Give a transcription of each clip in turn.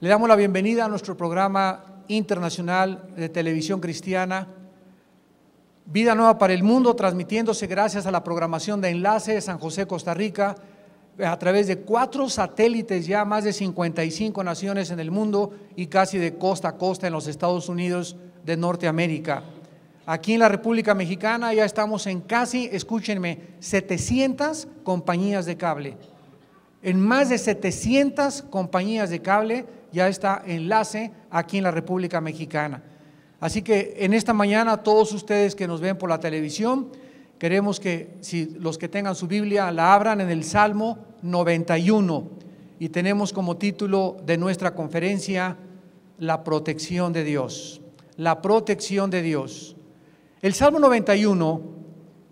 Le damos la bienvenida a nuestro programa internacional de televisión cristiana, Vida Nueva para el Mundo, transmitiéndose gracias a la programación de Enlace de San José, Costa Rica, a través de cuatro satélites ya, más de 55 naciones en el mundo y casi de costa a costa en los Estados Unidos de Norteamérica. Aquí en la República Mexicana ya estamos en casi, escúchenme, 700 compañías de cable. En más de 700 compañías de cable ya está enlace aquí en la República Mexicana. Así que en esta mañana todos ustedes que nos ven por la televisión, queremos que si los que tengan su Biblia la abran en el Salmo 91 y tenemos como título de nuestra conferencia La protección de Dios. La protección de Dios. El Salmo 91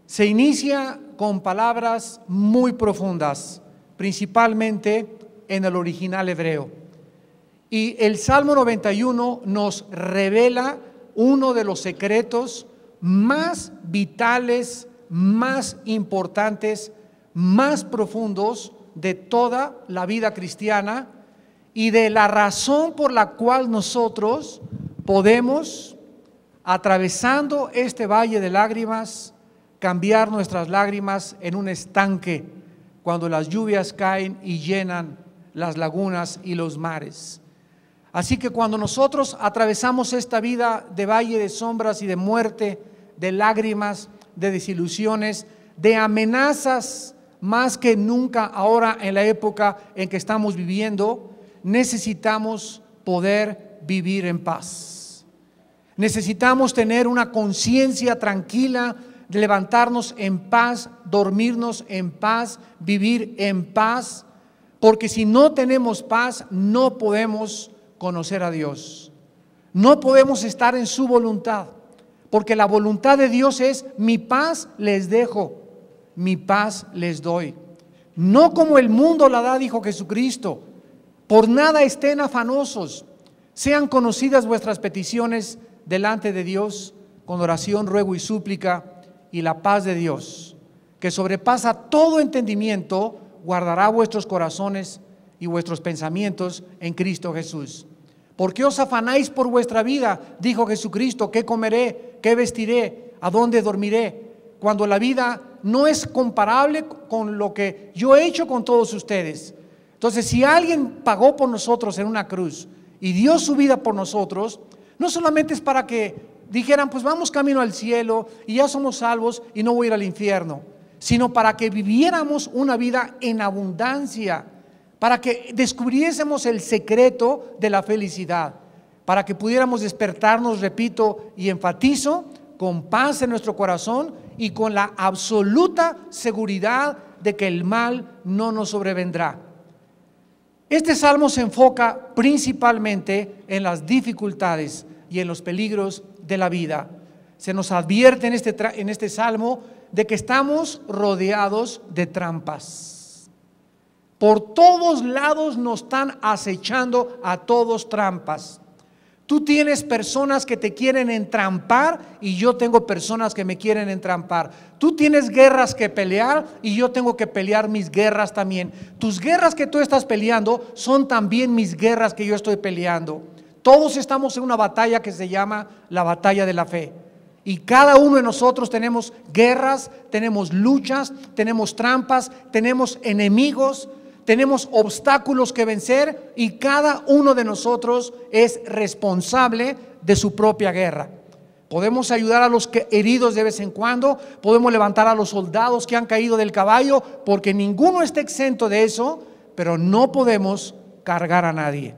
se inicia con palabras muy profundas, principalmente en el original hebreo. Y el Salmo 91 nos revela uno de los secretos más vitales, más importantes, más profundos de toda la vida cristiana y de la razón por la cual nosotros podemos, atravesando este valle de lágrimas, cambiar nuestras lágrimas en un estanque cuando las lluvias caen y llenan las lagunas y los mares. Así que cuando nosotros atravesamos esta vida de valle de sombras y de muerte, de lágrimas, de desilusiones, de amenazas más que nunca ahora en la época en que estamos viviendo, necesitamos poder vivir en paz. Necesitamos tener una conciencia tranquila, levantarnos en paz, dormirnos en paz, vivir en paz, porque si no tenemos paz, no podemos conocer a Dios. No podemos estar en su voluntad, porque la voluntad de Dios es mi paz les dejo, mi paz les doy. No como el mundo la da, dijo Jesucristo. Por nada estén afanosos. Sean conocidas vuestras peticiones delante de Dios con oración, ruego y súplica y la paz de Dios, que sobrepasa todo entendimiento, guardará vuestros corazones y vuestros pensamientos en Cristo Jesús. ¿Por qué os afanáis por vuestra vida? Dijo Jesucristo, ¿qué comeré? ¿Qué vestiré? ¿A dónde dormiré? Cuando la vida no es comparable con lo que yo he hecho con todos ustedes. Entonces, si alguien pagó por nosotros en una cruz y dio su vida por nosotros, no solamente es para que dijeran, pues vamos camino al cielo y ya somos salvos y no voy a ir al infierno, sino para que viviéramos una vida en abundancia para que descubriésemos el secreto de la felicidad, para que pudiéramos despertarnos, repito y enfatizo, con paz en nuestro corazón y con la absoluta seguridad de que el mal no nos sobrevendrá. Este salmo se enfoca principalmente en las dificultades y en los peligros de la vida. Se nos advierte en este, en este salmo de que estamos rodeados de trampas. Por todos lados nos están acechando a todos trampas. Tú tienes personas que te quieren entrampar y yo tengo personas que me quieren entrampar. Tú tienes guerras que pelear y yo tengo que pelear mis guerras también. Tus guerras que tú estás peleando son también mis guerras que yo estoy peleando. Todos estamos en una batalla que se llama la batalla de la fe. Y cada uno de nosotros tenemos guerras, tenemos luchas, tenemos trampas, tenemos enemigos, tenemos obstáculos que vencer y cada uno de nosotros es responsable de su propia guerra. Podemos ayudar a los heridos de vez en cuando, podemos levantar a los soldados que han caído del caballo, porque ninguno está exento de eso, pero no podemos cargar a nadie.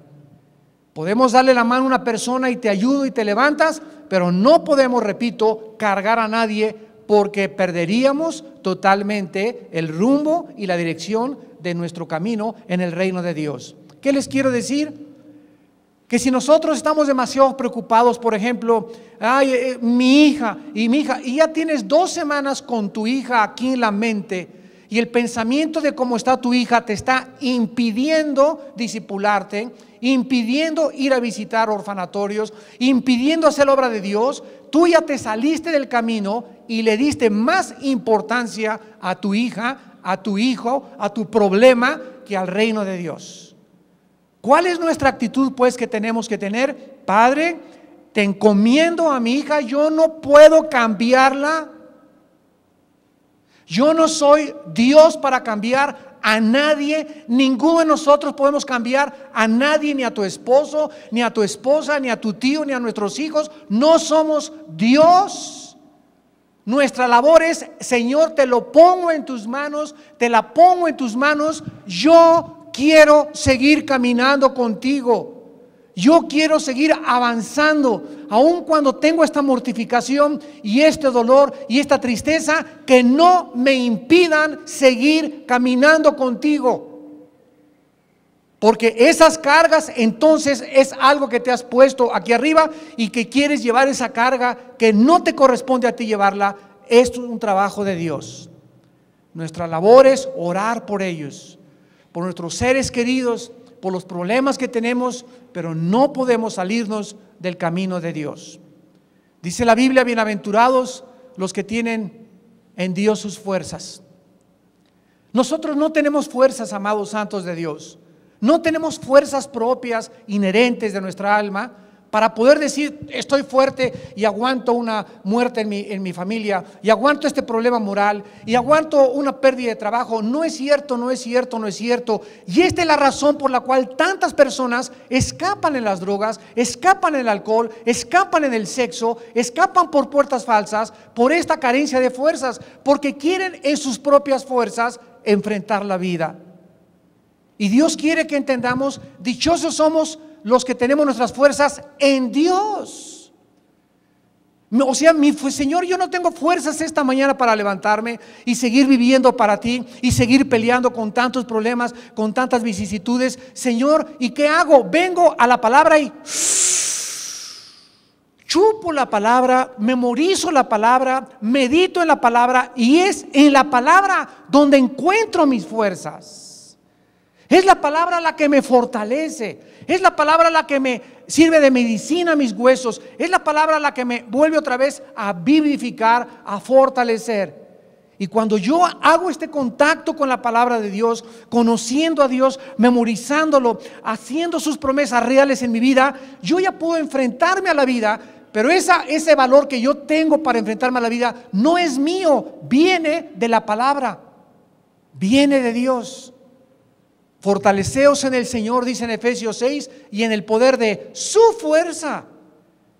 Podemos darle la mano a una persona y te ayudo y te levantas, pero no podemos, repito, cargar a nadie porque perderíamos totalmente el rumbo y la dirección de nuestro camino en el reino de Dios. ¿Qué les quiero decir? Que si nosotros estamos demasiado preocupados, por ejemplo, ay, eh, eh, mi hija y mi hija, y ya tienes dos semanas con tu hija aquí en la mente, y el pensamiento de cómo está tu hija te está impidiendo disipularte, impidiendo ir a visitar orfanatorios, impidiendo hacer obra de Dios, tú ya te saliste del camino y le diste más importancia a tu hija, a tu hijo, a tu problema que al reino de Dios. ¿Cuál es nuestra actitud pues que tenemos que tener? Padre, te encomiendo a mi hija, yo no puedo cambiarla. Yo no soy Dios para cambiar a nadie, ninguno de nosotros podemos cambiar a nadie, ni a tu esposo, ni a tu esposa, ni a tu tío, ni a nuestros hijos. No somos Dios. Nuestra labor es, Señor, te lo pongo en tus manos, te la pongo en tus manos. Yo quiero seguir caminando contigo. Yo quiero seguir avanzando, aun cuando tengo esta mortificación y este dolor y esta tristeza, que no me impidan seguir caminando contigo. Porque esas cargas entonces es algo que te has puesto aquí arriba y que quieres llevar esa carga que no te corresponde a ti llevarla. Esto es un trabajo de Dios. Nuestra labor es orar por ellos, por nuestros seres queridos, por los problemas que tenemos pero no podemos salirnos del camino de Dios. Dice la Biblia, bienaventurados los que tienen en Dios sus fuerzas. Nosotros no tenemos fuerzas, amados santos de Dios. No tenemos fuerzas propias inherentes de nuestra alma para poder decir, estoy fuerte y aguanto una muerte en mi, familia, y aguanto este problema moral, y aguanto una pérdida de trabajo. No es cierto, no es cierto, no es cierto. Y esta es la razón por la cual tantas personas escapan en las drogas, escapan en el alcohol, escapan en el sexo, escapan por puertas falsas, por esta carencia de fuerzas, porque quieren en sus propias fuerzas enfrentar la vida. Y Dios quiere que entendamos, dichosos somos los que tenemos nuestras fuerzas en Dios. O sea, mi Señor, yo no tengo fuerzas esta mañana para levantarme y seguir viviendo para ti y seguir peleando con tantos problemas, con tantas vicisitudes. Señor, ¿y qué hago? Vengo a la palabra y chupo la palabra, memorizo la palabra, medito en la palabra y es en la palabra donde encuentro mis fuerzas. Es la palabra la que me fortalece. Es la palabra la que me sirve de medicina a mis huesos. Es la palabra la que me vuelve otra vez a vivificar, a fortalecer. Y cuando yo hago este contacto con la palabra de Dios, conociendo a Dios, memorizándolo, haciendo sus promesas reales en mi vida, yo ya puedo enfrentarme a la vida, pero ese valor que yo tengo para enfrentarme a la vida no es mío, viene de la palabra, viene de Dios. Fortaleceos en el Señor, dice en Efesios 6, y en el poder de su fuerza.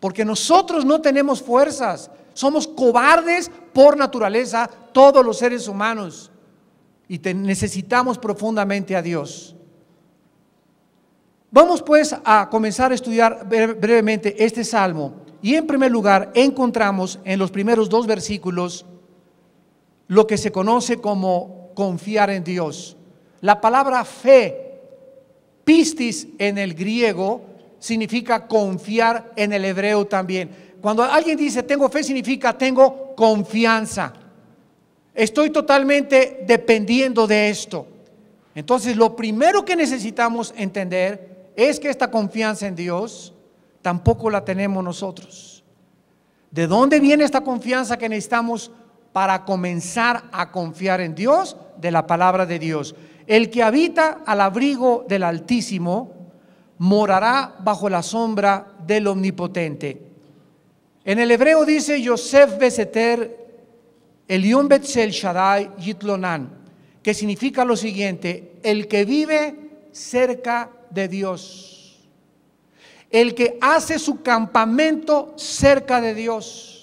Porque nosotros no tenemos fuerzas. Somos cobardes por naturaleza, todos los seres humanos. Y necesitamos profundamente a Dios. Vamos pues a comenzar a estudiar brevemente este salmo. Y en primer lugar encontramos en los primeros dos versículos lo que se conoce como confiar en Dios. La palabra fe, pistis en el griego, significa confiar en el hebreo también. Cuando alguien dice tengo fe, significa tengo confianza. Estoy totalmente dependiendo de esto. Entonces, lo primero que necesitamos entender es que esta confianza en Dios tampoco la tenemos nosotros. ¿De dónde viene esta confianza que necesitamos para comenzar a confiar en Dios? De la palabra de Dios. El que habita al abrigo del Altísimo morará bajo la sombra del Omnipotente. En el hebreo dice Yosef Beseter Elión Betzel Shaddai Yitlonan, que significa lo siguiente, el que vive cerca de Dios, el que hace su campamento cerca de Dios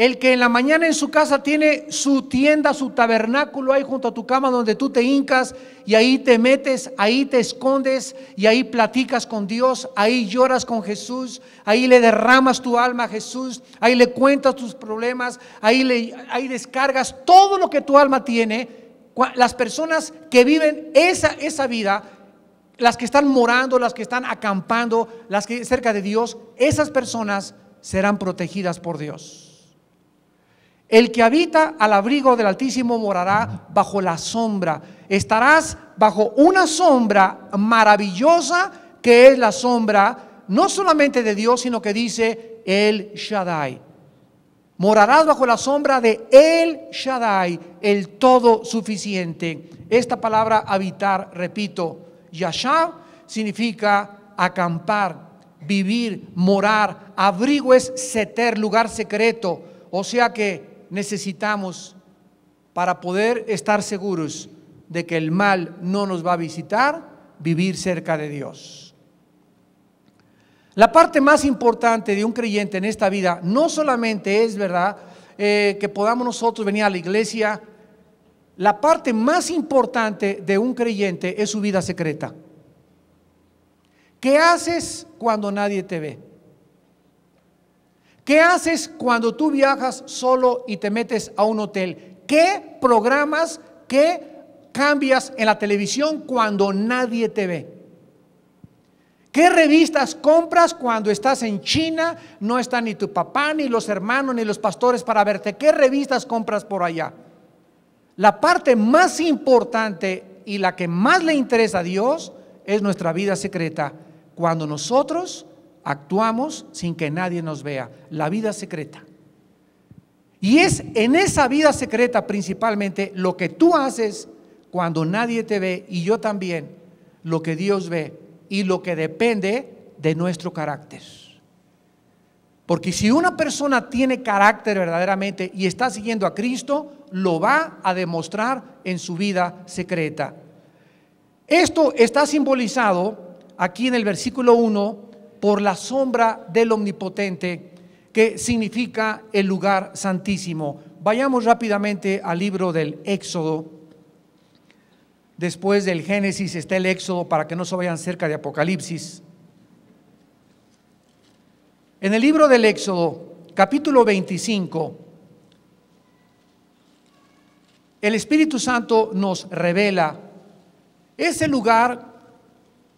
el que en la mañana en su casa tiene su tienda, su tabernáculo ahí junto a tu cama donde tú te hincas y ahí te metes, ahí te escondes y ahí platicas con Dios, ahí lloras con Jesús, ahí le derramas tu alma a Jesús, ahí le cuentas tus problemas, ahí, le, ahí descargas todo lo que tu alma tiene. Las personas que viven esa, esa vida, las que están morando, las que están acampando, las que cerca de Dios, esas personas serán protegidas por Dios. El que habita al abrigo del Altísimo morará bajo la sombra. Estarás bajo una sombra maravillosa que es la sombra no solamente de Dios, sino que dice El Shaddai. Morarás bajo la sombra de El Shaddai, el todo suficiente. Esta palabra habitar, repito, Yashav significa acampar, vivir, morar. Abrigo es seter, lugar secreto. O sea que necesitamos para poder estar seguros de que el mal no nos va a visitar, vivir cerca de Dios. La parte más importante de un creyente en esta vida no solamente es, ¿verdad?, eh, que podamos nosotros venir a la iglesia. La parte más importante de un creyente es su vida secreta. ¿Qué haces cuando nadie te ve? ¿Qué haces cuando tú viajas solo y te metes a un hotel? ¿Qué programas, qué cambias en la televisión cuando nadie te ve? ¿Qué revistas compras cuando estás en China? No está ni tu papá, ni los hermanos, ni los pastores para verte. ¿Qué revistas compras por allá? La parte más importante y la que más le interesa a Dios es nuestra vida secreta. Cuando nosotros Actuamos sin que nadie nos vea. La vida secreta. Y es en esa vida secreta principalmente lo que tú haces cuando nadie te ve y yo también, lo que Dios ve y lo que depende de nuestro carácter. Porque si una persona tiene carácter verdaderamente y está siguiendo a Cristo, lo va a demostrar en su vida secreta. Esto está simbolizado aquí en el versículo 1 por la sombra del Omnipotente, que significa el lugar santísimo. Vayamos rápidamente al libro del Éxodo. Después del Génesis está el Éxodo para que no se vayan cerca de Apocalipsis. En el libro del Éxodo, capítulo 25, el Espíritu Santo nos revela ese lugar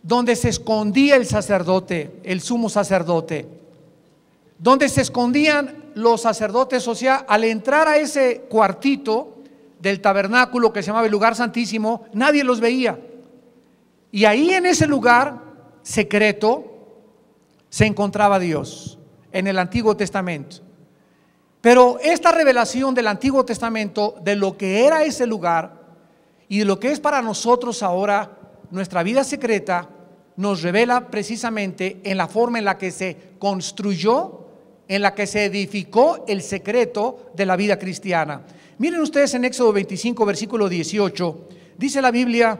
donde se escondía el sacerdote, el sumo sacerdote, donde se escondían los sacerdotes, o sea, al entrar a ese cuartito del tabernáculo que se llamaba el lugar santísimo, nadie los veía. Y ahí en ese lugar secreto se encontraba Dios en el Antiguo Testamento. Pero esta revelación del Antiguo Testamento, de lo que era ese lugar y de lo que es para nosotros ahora, nuestra vida secreta nos revela precisamente en la forma en la que se construyó, en la que se edificó el secreto de la vida cristiana. Miren ustedes en Éxodo 25, versículo 18, dice la Biblia,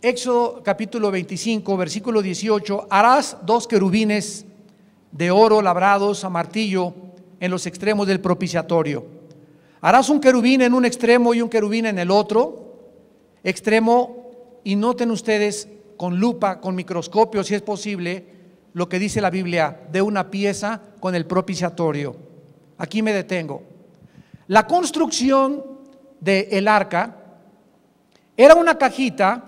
Éxodo capítulo 25, versículo 18, harás dos querubines de oro labrados a martillo en los extremos del propiciatorio. Harás un querubín en un extremo y un querubín en el otro extremo y noten ustedes con lupa, con microscopio, si es posible, lo que dice la Biblia de una pieza con el propiciatorio. Aquí me detengo. La construcción del arca era una cajita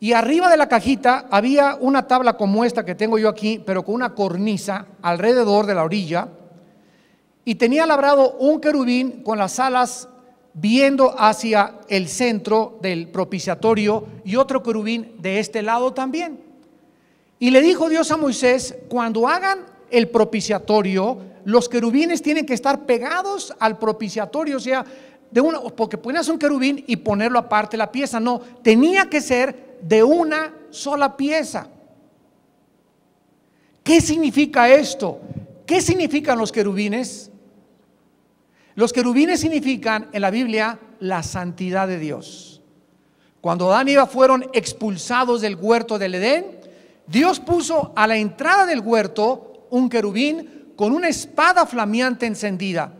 y arriba de la cajita había una tabla como esta que tengo yo aquí, pero con una cornisa alrededor de la orilla. Y tenía labrado un querubín con las alas viendo hacia el centro del propiciatorio y otro querubín de este lado también. Y le dijo Dios a Moisés, cuando hagan el propiciatorio, los querubines tienen que estar pegados al propiciatorio, o sea, de una, porque ponías un querubín y ponerlo aparte la pieza, no, tenía que ser de una sola pieza. ¿Qué significa esto? ¿Qué significan los querubines? Los querubines significan en la Biblia la santidad de Dios. Cuando Adán y Eva fueron expulsados del huerto del Edén, Dios puso a la entrada del huerto un querubín con una espada flameante encendida.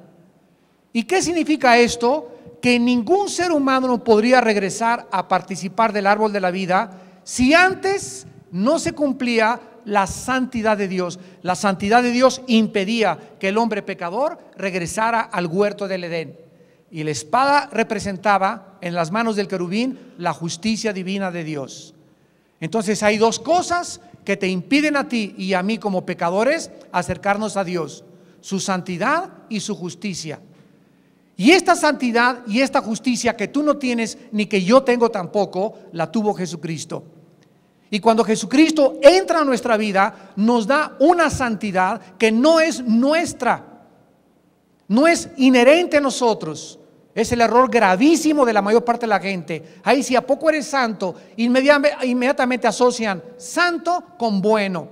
¿Y qué significa esto? Que ningún ser humano podría regresar a participar del árbol de la vida si antes no se cumplía la santidad de Dios. La santidad de Dios impedía que el hombre pecador regresara al huerto del Edén. Y la espada representaba en las manos del querubín la justicia divina de Dios. Entonces hay dos cosas que te impiden a ti y a mí como pecadores acercarnos a Dios. Su santidad y su justicia. Y esta santidad y esta justicia que tú no tienes ni que yo tengo tampoco, la tuvo Jesucristo. Y cuando Jesucristo entra a nuestra vida, nos da una santidad que no es nuestra, no es inherente a nosotros. Es el error gravísimo de la mayor parte de la gente. Ahí si a poco eres santo, inmediatamente asocian santo con bueno.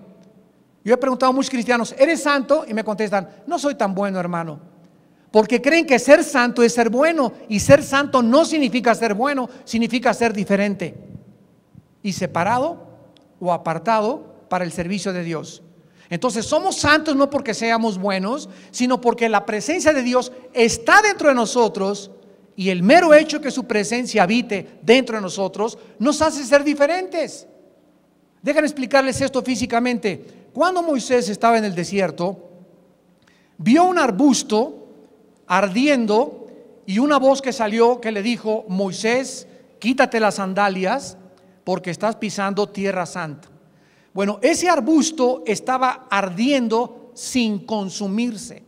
Yo he preguntado a muchos cristianos, ¿eres santo? Y me contestan, no soy tan bueno, hermano. Porque creen que ser santo es ser bueno. Y ser santo no significa ser bueno, significa ser diferente y separado o apartado para el servicio de Dios. Entonces somos santos no porque seamos buenos, sino porque la presencia de Dios está dentro de nosotros y el mero hecho que su presencia habite dentro de nosotros nos hace ser diferentes. Déjenme explicarles esto físicamente. Cuando Moisés estaba en el desierto, vio un arbusto ardiendo y una voz que salió que le dijo, Moisés, quítate las sandalias porque estás pisando tierra santa. Bueno, ese arbusto estaba ardiendo sin consumirse.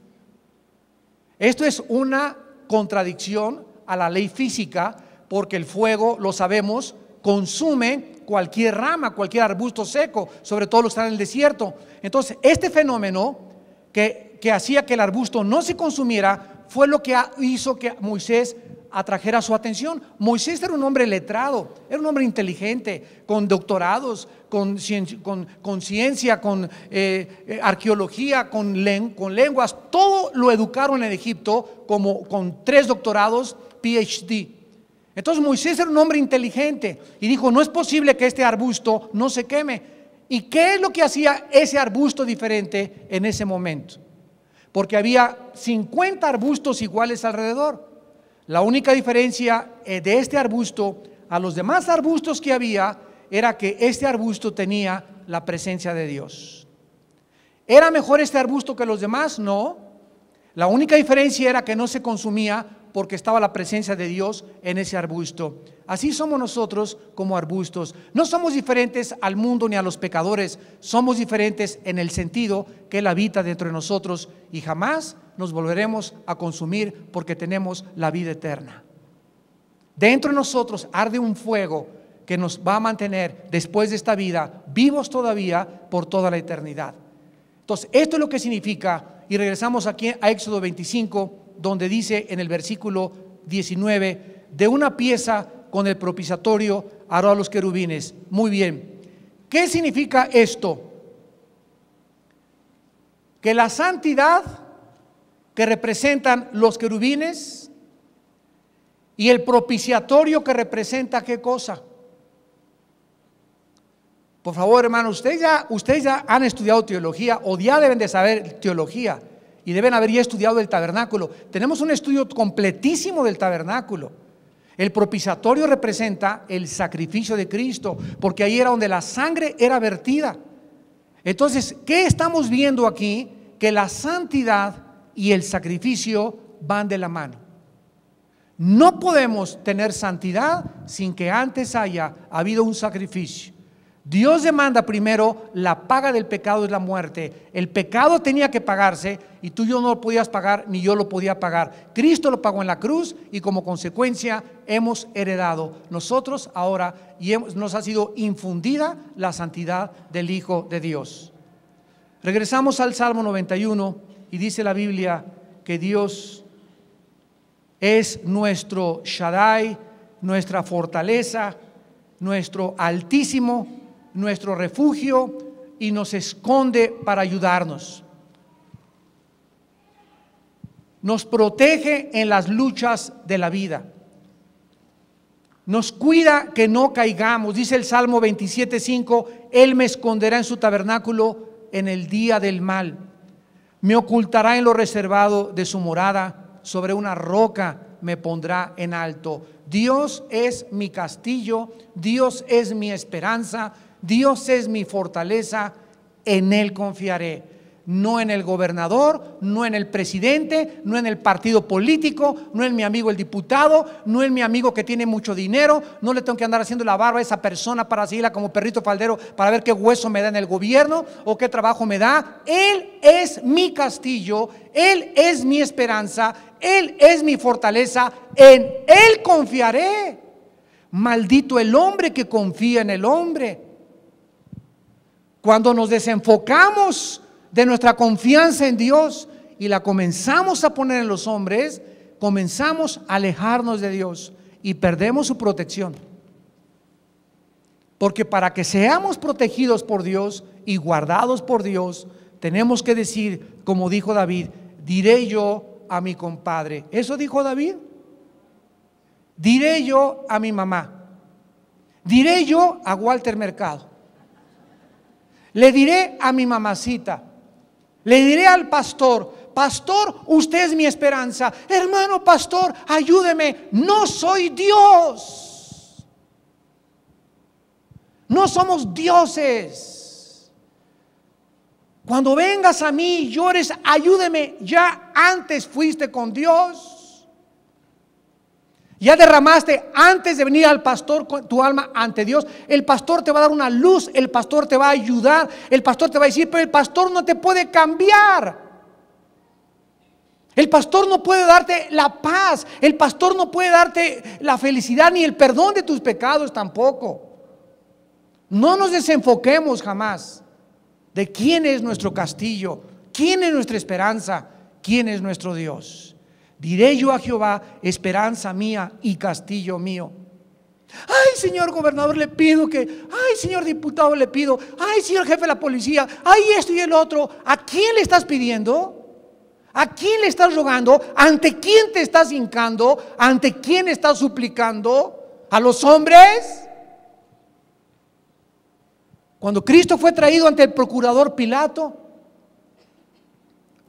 Esto es una contradicción a la ley física, porque el fuego, lo sabemos, consume cualquier rama, cualquier arbusto seco, sobre todo lo que están en el desierto. Entonces, este fenómeno que, que hacía que el arbusto no se consumiera fue lo que hizo que Moisés atrajera su atención. Moisés era un hombre letrado, era un hombre inteligente, con doctorados, con, ciencia, con eh, eh, arqueología, con, con lenguas. Todo lo educaron en Egipto como con tres doctorados, PhD. Entonces Moisés era un hombre inteligente y dijo, no es posible que este arbusto no se queme. ¿Y qué es lo que hacía ese arbusto diferente en ese momento? Porque había 50 arbustos iguales alrededor. La única diferencia eh, de este arbusto a los demás arbustos que había era que este arbusto tenía la presencia de Dios. ¿Era mejor este arbusto que los demás? No. La única diferencia era que no se consumía porque estaba la presencia de Dios en ese arbusto. Así somos nosotros como arbustos. No somos diferentes al mundo ni a los pecadores. Somos diferentes en el sentido que Él habita dentro de nosotros y jamás nos volveremos a consumir porque tenemos la vida eterna. Dentro de nosotros arde un fuego que nos va a mantener después de esta vida vivos todavía por toda la eternidad. Entonces, esto es lo que significa, y regresamos aquí a Éxodo 25, donde dice en el versículo 19, de una pieza con el propiciatorio a los querubines. Muy bien. ¿Qué significa esto? Que la santidad que representan los querubines y el propiciatorio que representa qué cosa. Por favor, hermano, ustedes ya, ustedes ya han estudiado teología o ya deben de saber teología y deben haber ya estudiado el tabernáculo. Tenemos un estudio completísimo del tabernáculo. El propiciatorio representa el sacrificio de Cristo, porque ahí era donde la sangre era vertida. Entonces, ¿qué estamos viendo aquí? Que la santidad y el sacrificio van de la mano. No podemos tener santidad sin que antes haya habido un sacrificio. Dios demanda primero la paga del pecado es la muerte. El pecado tenía que pagarse y tú y yo no lo podías pagar ni yo lo podía pagar. Cristo lo pagó en la cruz y como consecuencia hemos heredado nosotros ahora y nos ha sido infundida la santidad del Hijo de Dios. Regresamos al Salmo 91. Y dice la Biblia que Dios es nuestro Shaddai, nuestra fortaleza, nuestro altísimo, nuestro refugio y nos esconde para ayudarnos. Nos protege en las luchas de la vida. Nos cuida que no caigamos. Dice el Salmo 27.5, Él me esconderá en su tabernáculo en el día del mal. Me ocultará en lo reservado de su morada, sobre una roca me pondrá en alto. Dios es mi castillo, Dios es mi esperanza, Dios es mi fortaleza, en Él confiaré no en el gobernador, no en el presidente, no en el partido político, no en mi amigo el diputado, no en mi amigo que tiene mucho dinero, no le tengo que andar haciendo la barba a esa persona para seguirla como perrito faldero para ver qué hueso me da en el gobierno o qué trabajo me da. Él es mi castillo, Él es mi esperanza, Él es mi fortaleza, en Él confiaré. Maldito el hombre que confía en el hombre. Cuando nos desenfocamos, de nuestra confianza en Dios y la comenzamos a poner en los hombres, comenzamos a alejarnos de Dios y perdemos su protección. Porque para que seamos protegidos por Dios y guardados por Dios, tenemos que decir, como dijo David, diré yo a mi compadre. ¿Eso dijo David? Diré yo a mi mamá. Diré yo a Walter Mercado. Le diré a mi mamacita. Le diré al pastor, pastor, usted es mi esperanza. Hermano pastor, ayúdeme, no soy Dios. No somos dioses. Cuando vengas a mí y llores, ayúdeme, ya antes fuiste con Dios. Ya derramaste antes de venir al pastor tu alma ante Dios. El pastor te va a dar una luz, el pastor te va a ayudar, el pastor te va a decir, pero el pastor no te puede cambiar. El pastor no puede darte la paz, el pastor no puede darte la felicidad ni el perdón de tus pecados tampoco. No nos desenfoquemos jamás de quién es nuestro castillo, quién es nuestra esperanza, quién es nuestro Dios. Diré yo a Jehová, esperanza mía y castillo mío. Ay, señor gobernador, le pido que, ay, señor diputado, le pido, ay, señor jefe de la policía, ay, esto y el otro. ¿A quién le estás pidiendo? ¿A quién le estás rogando? ¿Ante quién te estás hincando? ¿Ante quién estás suplicando? ¿A los hombres? Cuando Cristo fue traído ante el procurador Pilato,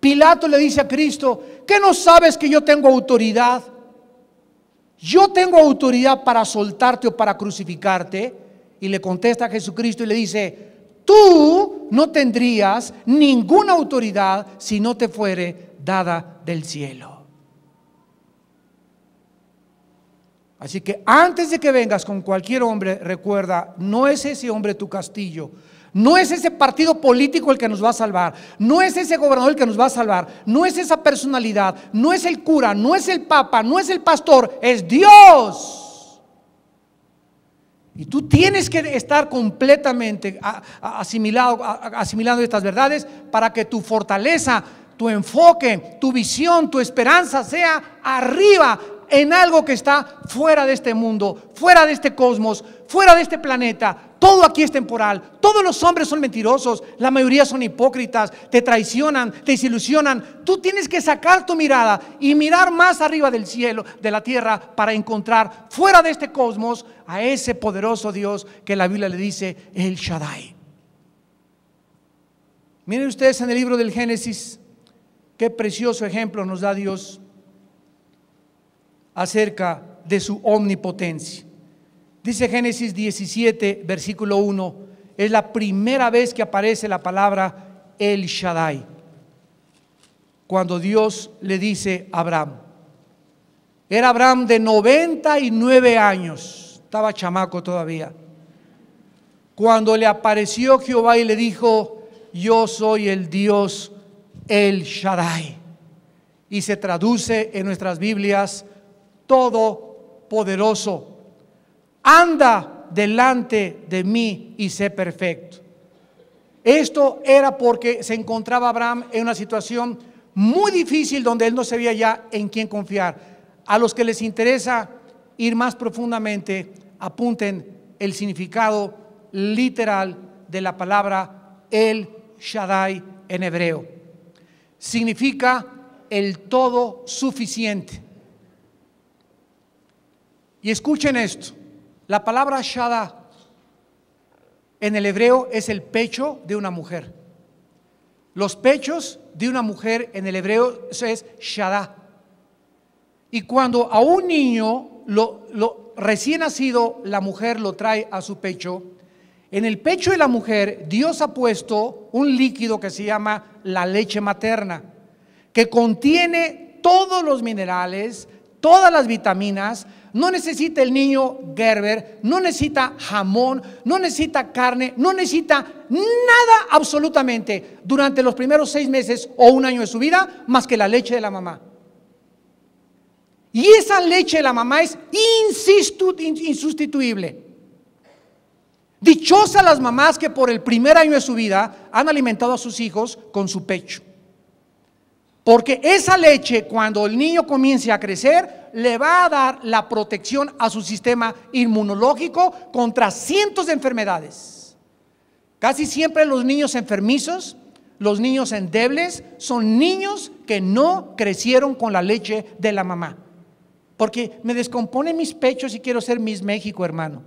Pilato le dice a Cristo, ¿qué no sabes que yo tengo autoridad? Yo tengo autoridad para soltarte o para crucificarte. Y le contesta a Jesucristo y le dice, tú no tendrías ninguna autoridad si no te fuere dada del cielo. Así que antes de que vengas con cualquier hombre, recuerda, no es ese hombre tu castillo, no es ese partido político el que nos va a salvar, no es ese gobernador el que nos va a salvar, no es esa personalidad, no es el cura, no es el papa, no es el pastor, es Dios. Y tú tienes que estar completamente asimilado, asimilando estas verdades para que tu fortaleza, tu enfoque, tu visión, tu esperanza sea arriba en algo que está fuera de este mundo, fuera de este cosmos, fuera de este planeta, todo aquí es temporal. Todos los hombres son mentirosos. La mayoría son hipócritas. Te traicionan, te desilusionan. Tú tienes que sacar tu mirada y mirar más arriba del cielo, de la tierra, para encontrar fuera de este cosmos a ese poderoso Dios que la Biblia le dice el Shaddai. Miren ustedes en el libro del Génesis, qué precioso ejemplo nos da Dios acerca de su omnipotencia. Dice Génesis 17, versículo 1, es la primera vez que aparece la palabra El Shaddai, cuando Dios le dice a Abraham. Era Abraham de 99 años, estaba chamaco todavía, cuando le apareció Jehová y le dijo, yo soy el Dios El Shaddai. Y se traduce en nuestras Biblias, todopoderoso anda delante de mí y sé perfecto. Esto era porque se encontraba Abraham en una situación muy difícil donde él no sabía ya en quién confiar. A los que les interesa ir más profundamente, apunten el significado literal de la palabra El Shaddai en hebreo. Significa el todo suficiente. Y escuchen esto. La palabra shada en el hebreo es el pecho de una mujer. Los pechos de una mujer en el hebreo es shada. Y cuando a un niño recién nacido la mujer lo trae a su pecho, en el pecho de la mujer Dios ha puesto un líquido que se llama la leche materna, que contiene todos los minerales, todas las vitaminas, no necesita el niño Gerber, no necesita jamón, no necesita carne, no necesita nada absolutamente durante los primeros seis meses o un año de su vida más que la leche de la mamá. Y esa leche de la mamá es insustituible. Dichosas las mamás que por el primer año de su vida han alimentado a sus hijos con su pecho. Porque esa leche, cuando el niño comience a crecer, le va a dar la protección a su sistema inmunológico contra cientos de enfermedades. Casi siempre los niños enfermizos, los niños endebles, son niños que no crecieron con la leche de la mamá. Porque me descomponen mis pechos y quiero ser Miss México, hermano.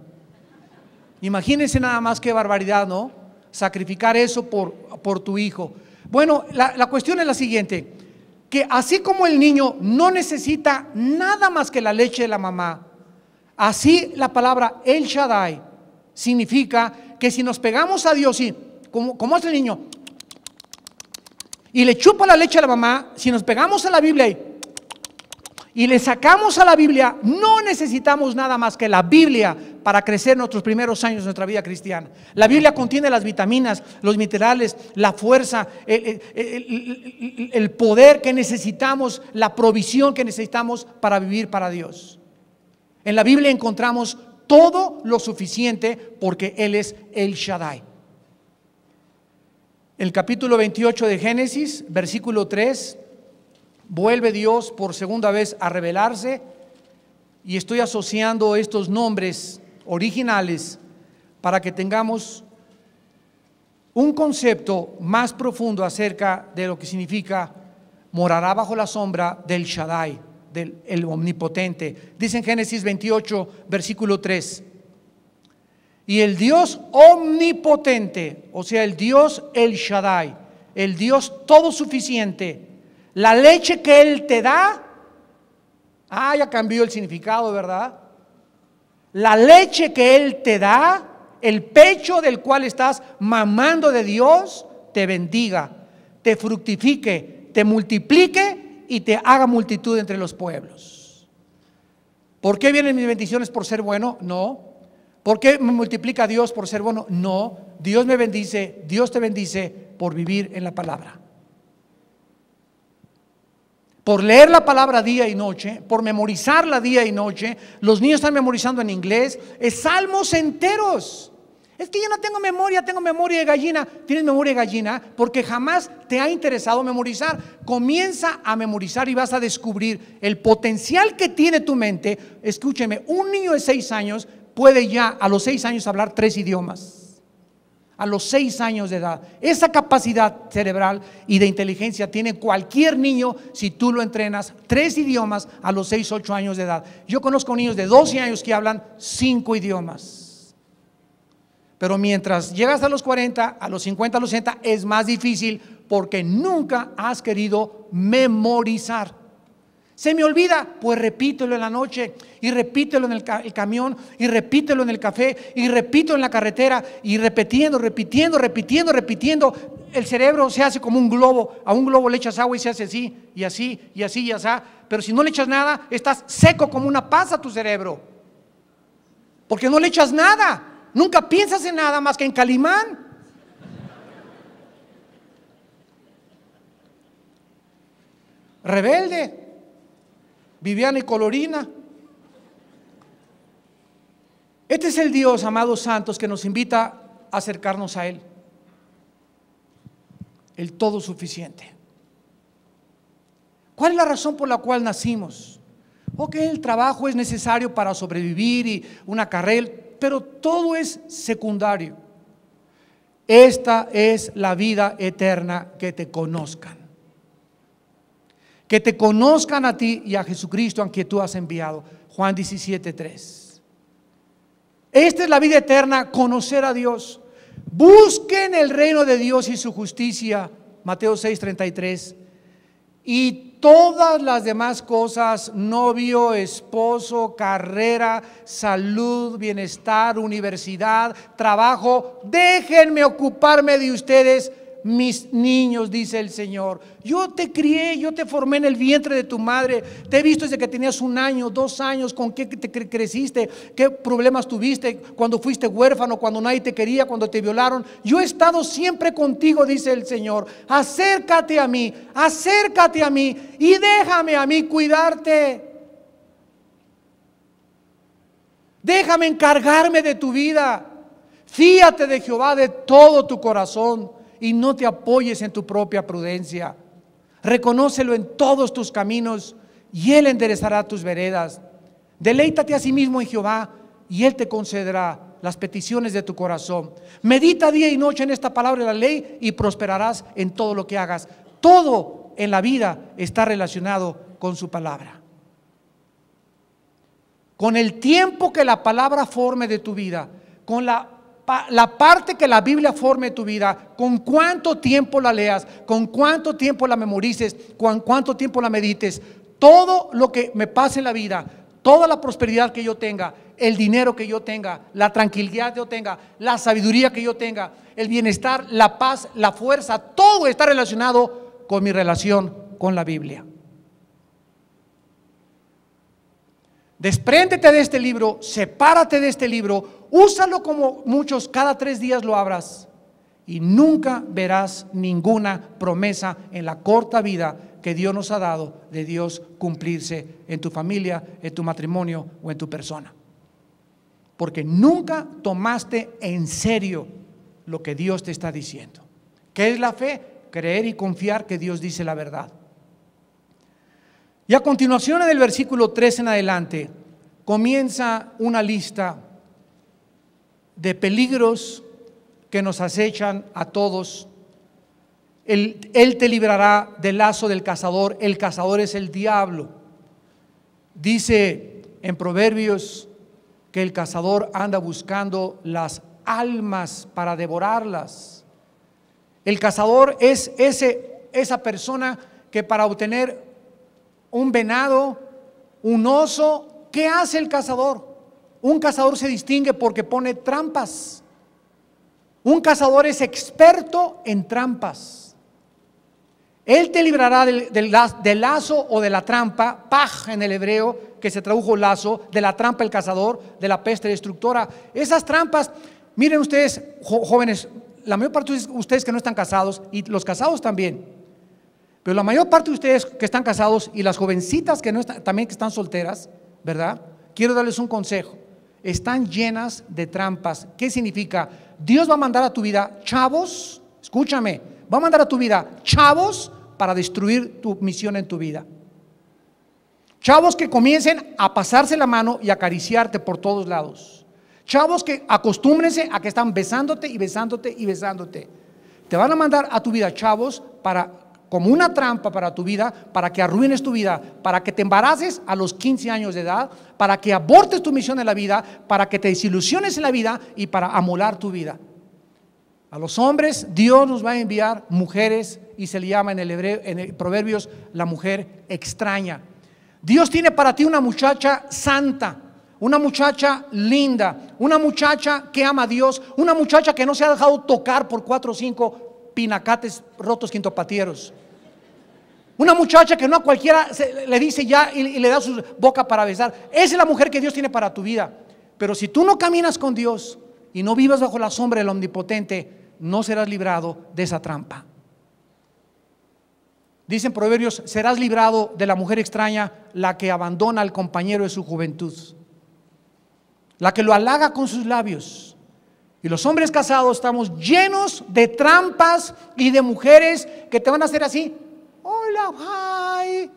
Imagínense nada más qué barbaridad, ¿no? Sacrificar eso por, tu hijo. Bueno, la cuestión es la siguiente que así como el niño no necesita nada más que la leche de la mamá, así la palabra El Shaddai significa que si nos pegamos a Dios y, como, como hace el niño, y le chupa la leche a la mamá, si nos pegamos a la Biblia y y le sacamos a la Biblia, no necesitamos nada más que la Biblia para crecer nuestros primeros años de nuestra vida cristiana. La Biblia contiene las vitaminas, los minerales, la fuerza, el, poder que necesitamos, la provisión que necesitamos para vivir para Dios. En la Biblia encontramos todo lo suficiente porque Él es el Shaddai. El capítulo 28 de Génesis, versículo 3, Vuelve Dios por segunda vez a revelarse y estoy asociando estos nombres originales para que tengamos un concepto más profundo acerca de lo que significa morará bajo la sombra del Shaddai, del el omnipotente. Dice en Génesis 28, versículo 3. Y el Dios omnipotente, o sea, el Dios el Shaddai, el Dios todo suficiente, la leche que Él te da, ah, ya cambió el significado, ¿verdad? La leche que Él te da, el pecho del cual estás mamando de Dios, te bendiga, te fructifique, te multiplique y te haga multitud entre los pueblos. ¿Por qué vienen mis bendiciones por ser bueno? No. ¿Por qué me multiplica Dios por ser bueno? No. Dios me bendice, Dios te bendice por vivir en la palabra por leer la palabra día y noche, por memorizarla día y noche. Los niños están memorizando en inglés, es salmos enteros. Es que yo no tengo memoria, tengo memoria de gallina. Tienes memoria de gallina porque jamás te ha interesado memorizar. Comienza a memorizar y vas a descubrir el potencial que tiene tu mente. Escúcheme, un niño de seis años puede ya a los seis años hablar tres idiomas a los seis años de edad. Esa capacidad cerebral y de inteligencia tiene cualquier niño si tú lo entrenas tres idiomas a los seis, ocho años de edad. Yo conozco niños de 12 años que hablan cinco idiomas. Pero mientras llegas a los 40, a los 50, a los 60, es más difícil porque nunca has querido memorizar. Se me olvida, pues repítelo en la noche y repítelo en el, camión y repítelo en el café y repítelo en la carretera y repitiendo, repitiendo, repitiendo, repitiendo. El cerebro se hace como un globo, a un globo le echas agua y se hace así y así y así y así. Pero si no le echas nada, estás seco como una pasa a tu cerebro. Porque no le echas nada, nunca piensas en nada más que en Calimán. Rebelde, Viviana y Colorina. Este es el Dios, amados santos, que nos invita a acercarnos a Él. El todo suficiente. ¿Cuál es la razón por la cual nacimos? O el trabajo es necesario para sobrevivir y una carrera, pero todo es secundario. Esta es la vida eterna, que te conozcan que te conozcan a ti y a Jesucristo a quien tú has enviado. Juan 173 Esta es la vida eterna, conocer a Dios. Busquen el reino de Dios y su justicia, Mateo 6,33 Y todas las demás cosas, novio, esposo, carrera, salud, bienestar, universidad, trabajo, déjenme ocuparme de ustedes mis niños, dice el Señor. Yo te crié, yo te formé en el vientre de tu madre, te he visto desde que tenías un año, dos años, con qué te creciste, qué problemas tuviste, cuando fuiste huérfano, cuando nadie te quería, cuando te violaron. Yo he estado siempre contigo, dice el Señor. Acércate a mí, acércate a mí y déjame a mí cuidarte. Déjame encargarme de tu vida. Fíate de Jehová de todo tu corazón y no te apoyes en tu propia prudencia. Reconócelo en todos tus caminos y Él enderezará tus veredas. Deleítate a sí mismo en Jehová y Él te concederá las peticiones de tu corazón. Medita día y noche en esta palabra de la ley y prosperarás en todo lo que hagas. Todo en la vida está relacionado con su palabra. Con el tiempo que la palabra forme de tu vida, con la la parte que la Biblia forme tu vida, con cuánto tiempo la leas, con cuánto tiempo la memorices, con cuánto tiempo la medites, todo lo que me pase en la vida, toda la prosperidad que yo tenga, el dinero que yo tenga, la tranquilidad que yo tenga, la sabiduría que yo tenga, el bienestar, la paz, la fuerza, todo está relacionado con mi relación con la Biblia. Despréndete de este libro, sepárate de este libro, úsalo como muchos cada tres días lo abras y nunca verás ninguna promesa en la corta vida que Dios nos ha dado de Dios cumplirse en tu familia, en tu matrimonio o en tu persona. Porque nunca tomaste en serio lo que Dios te está diciendo. ¿Qué es la fe? Creer y confiar que Dios dice la verdad. Y a continuación en el versículo 3 en adelante comienza una lista de peligros que nos acechan a todos. Él, él, te librará del lazo del cazador. El cazador es el diablo. Dice en Proverbios que el cazador anda buscando las almas para devorarlas. El cazador es ese, esa persona que para obtener un venado, un oso. ¿Qué hace el cazador? Un cazador se distingue porque pone trampas. Un cazador es experto en trampas. Él te librará del, lazo o de la trampa, paj en el hebreo, que se tradujo lazo, de la trampa el cazador, de la peste destructora. Esas trampas, miren ustedes, jóvenes, la mayor parte de ustedes que no están casados y los casados también, pero la mayor parte de ustedes que están casados y las jovencitas que no están, también que están solteras, ¿verdad? Quiero darles un consejo. Están llenas de trampas. ¿Qué significa? Dios va a mandar a tu vida chavos, escúchame, va a mandar a tu vida chavos para destruir tu misión en tu vida. Chavos que comiencen a pasarse la mano y acariciarte por todos lados. Chavos que acostúmbrense a que están besándote y besándote y besándote. Te van a mandar a tu vida chavos para como una trampa para tu vida, para que arruines tu vida, para que te embaraces a los 15 años de edad, para que abortes tu misión en la vida, para que te desilusiones en la vida y para amolar tu vida. A los hombres Dios nos va a enviar mujeres y se le llama en el hebreo en el Proverbios la mujer extraña. Dios tiene para ti una muchacha santa, una muchacha linda, una muchacha que ama a Dios, una muchacha que no se ha dejado tocar por cuatro o cinco pinacates rotos quintopatieros. Una muchacha que no a cualquiera le dice ya y, y, le da su boca para besar. Esa es la mujer que Dios tiene para tu vida. Pero si tú no caminas con Dios y no vivas bajo la sombra del omnipotente, no serás librado de esa trampa. Dicen Proverbios, serás librado de la mujer extraña, la que abandona al compañero de su juventud, la que lo halaga con sus labios. Y los hombres casados estamos llenos de trampas y de mujeres que te van a hacer así, hola, hi.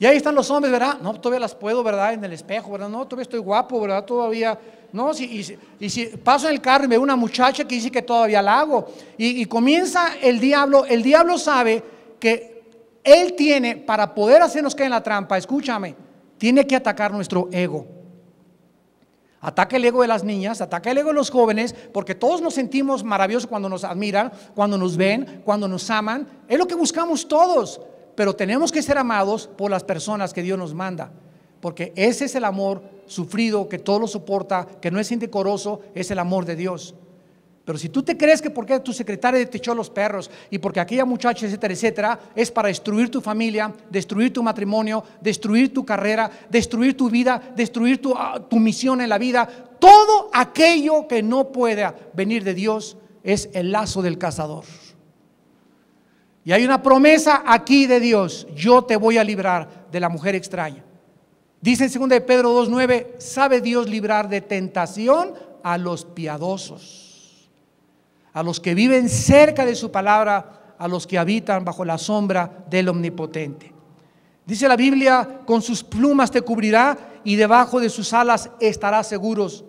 Y ahí están los hombres, ¿verdad? No, todavía las puedo, ¿verdad? En el espejo, ¿verdad? No, todavía estoy guapo, ¿verdad? Todavía, no, si, y, si, paso en el carro y veo una muchacha que dice que todavía la hago. y comienza el diablo, el diablo sabe que él tiene, para poder hacernos caer en la trampa, escúchame, tiene que atacar nuestro ego. Ataca el ego de las niñas, ataca el ego de los jóvenes, porque todos nos sentimos maravillosos cuando nos admiran, cuando nos ven, cuando nos aman. Es lo que buscamos todos, pero tenemos que ser amados por las personas que Dios nos manda, porque ese es el amor sufrido que todo lo soporta, que no es indecoroso, es el amor de Dios. Pero si tú te crees que porque tu secretaria te echó los perros y porque aquella muchacha, etcétera, etcétera, es para destruir tu familia, destruir tu matrimonio, destruir tu carrera, destruir tu vida, destruir tu, ah, tu misión en la vida, todo aquello que no pueda venir de Dios es el lazo del cazador. Y hay una promesa aquí de Dios, yo te voy a librar de la mujer extraña. Dice en 2 de Pedro 2.9, sabe Dios librar de tentación a los piadosos a los que viven cerca de su palabra, a los que habitan bajo la sombra del Omnipotente. Dice la Biblia, con sus plumas te cubrirá y debajo de sus alas estarás seguros.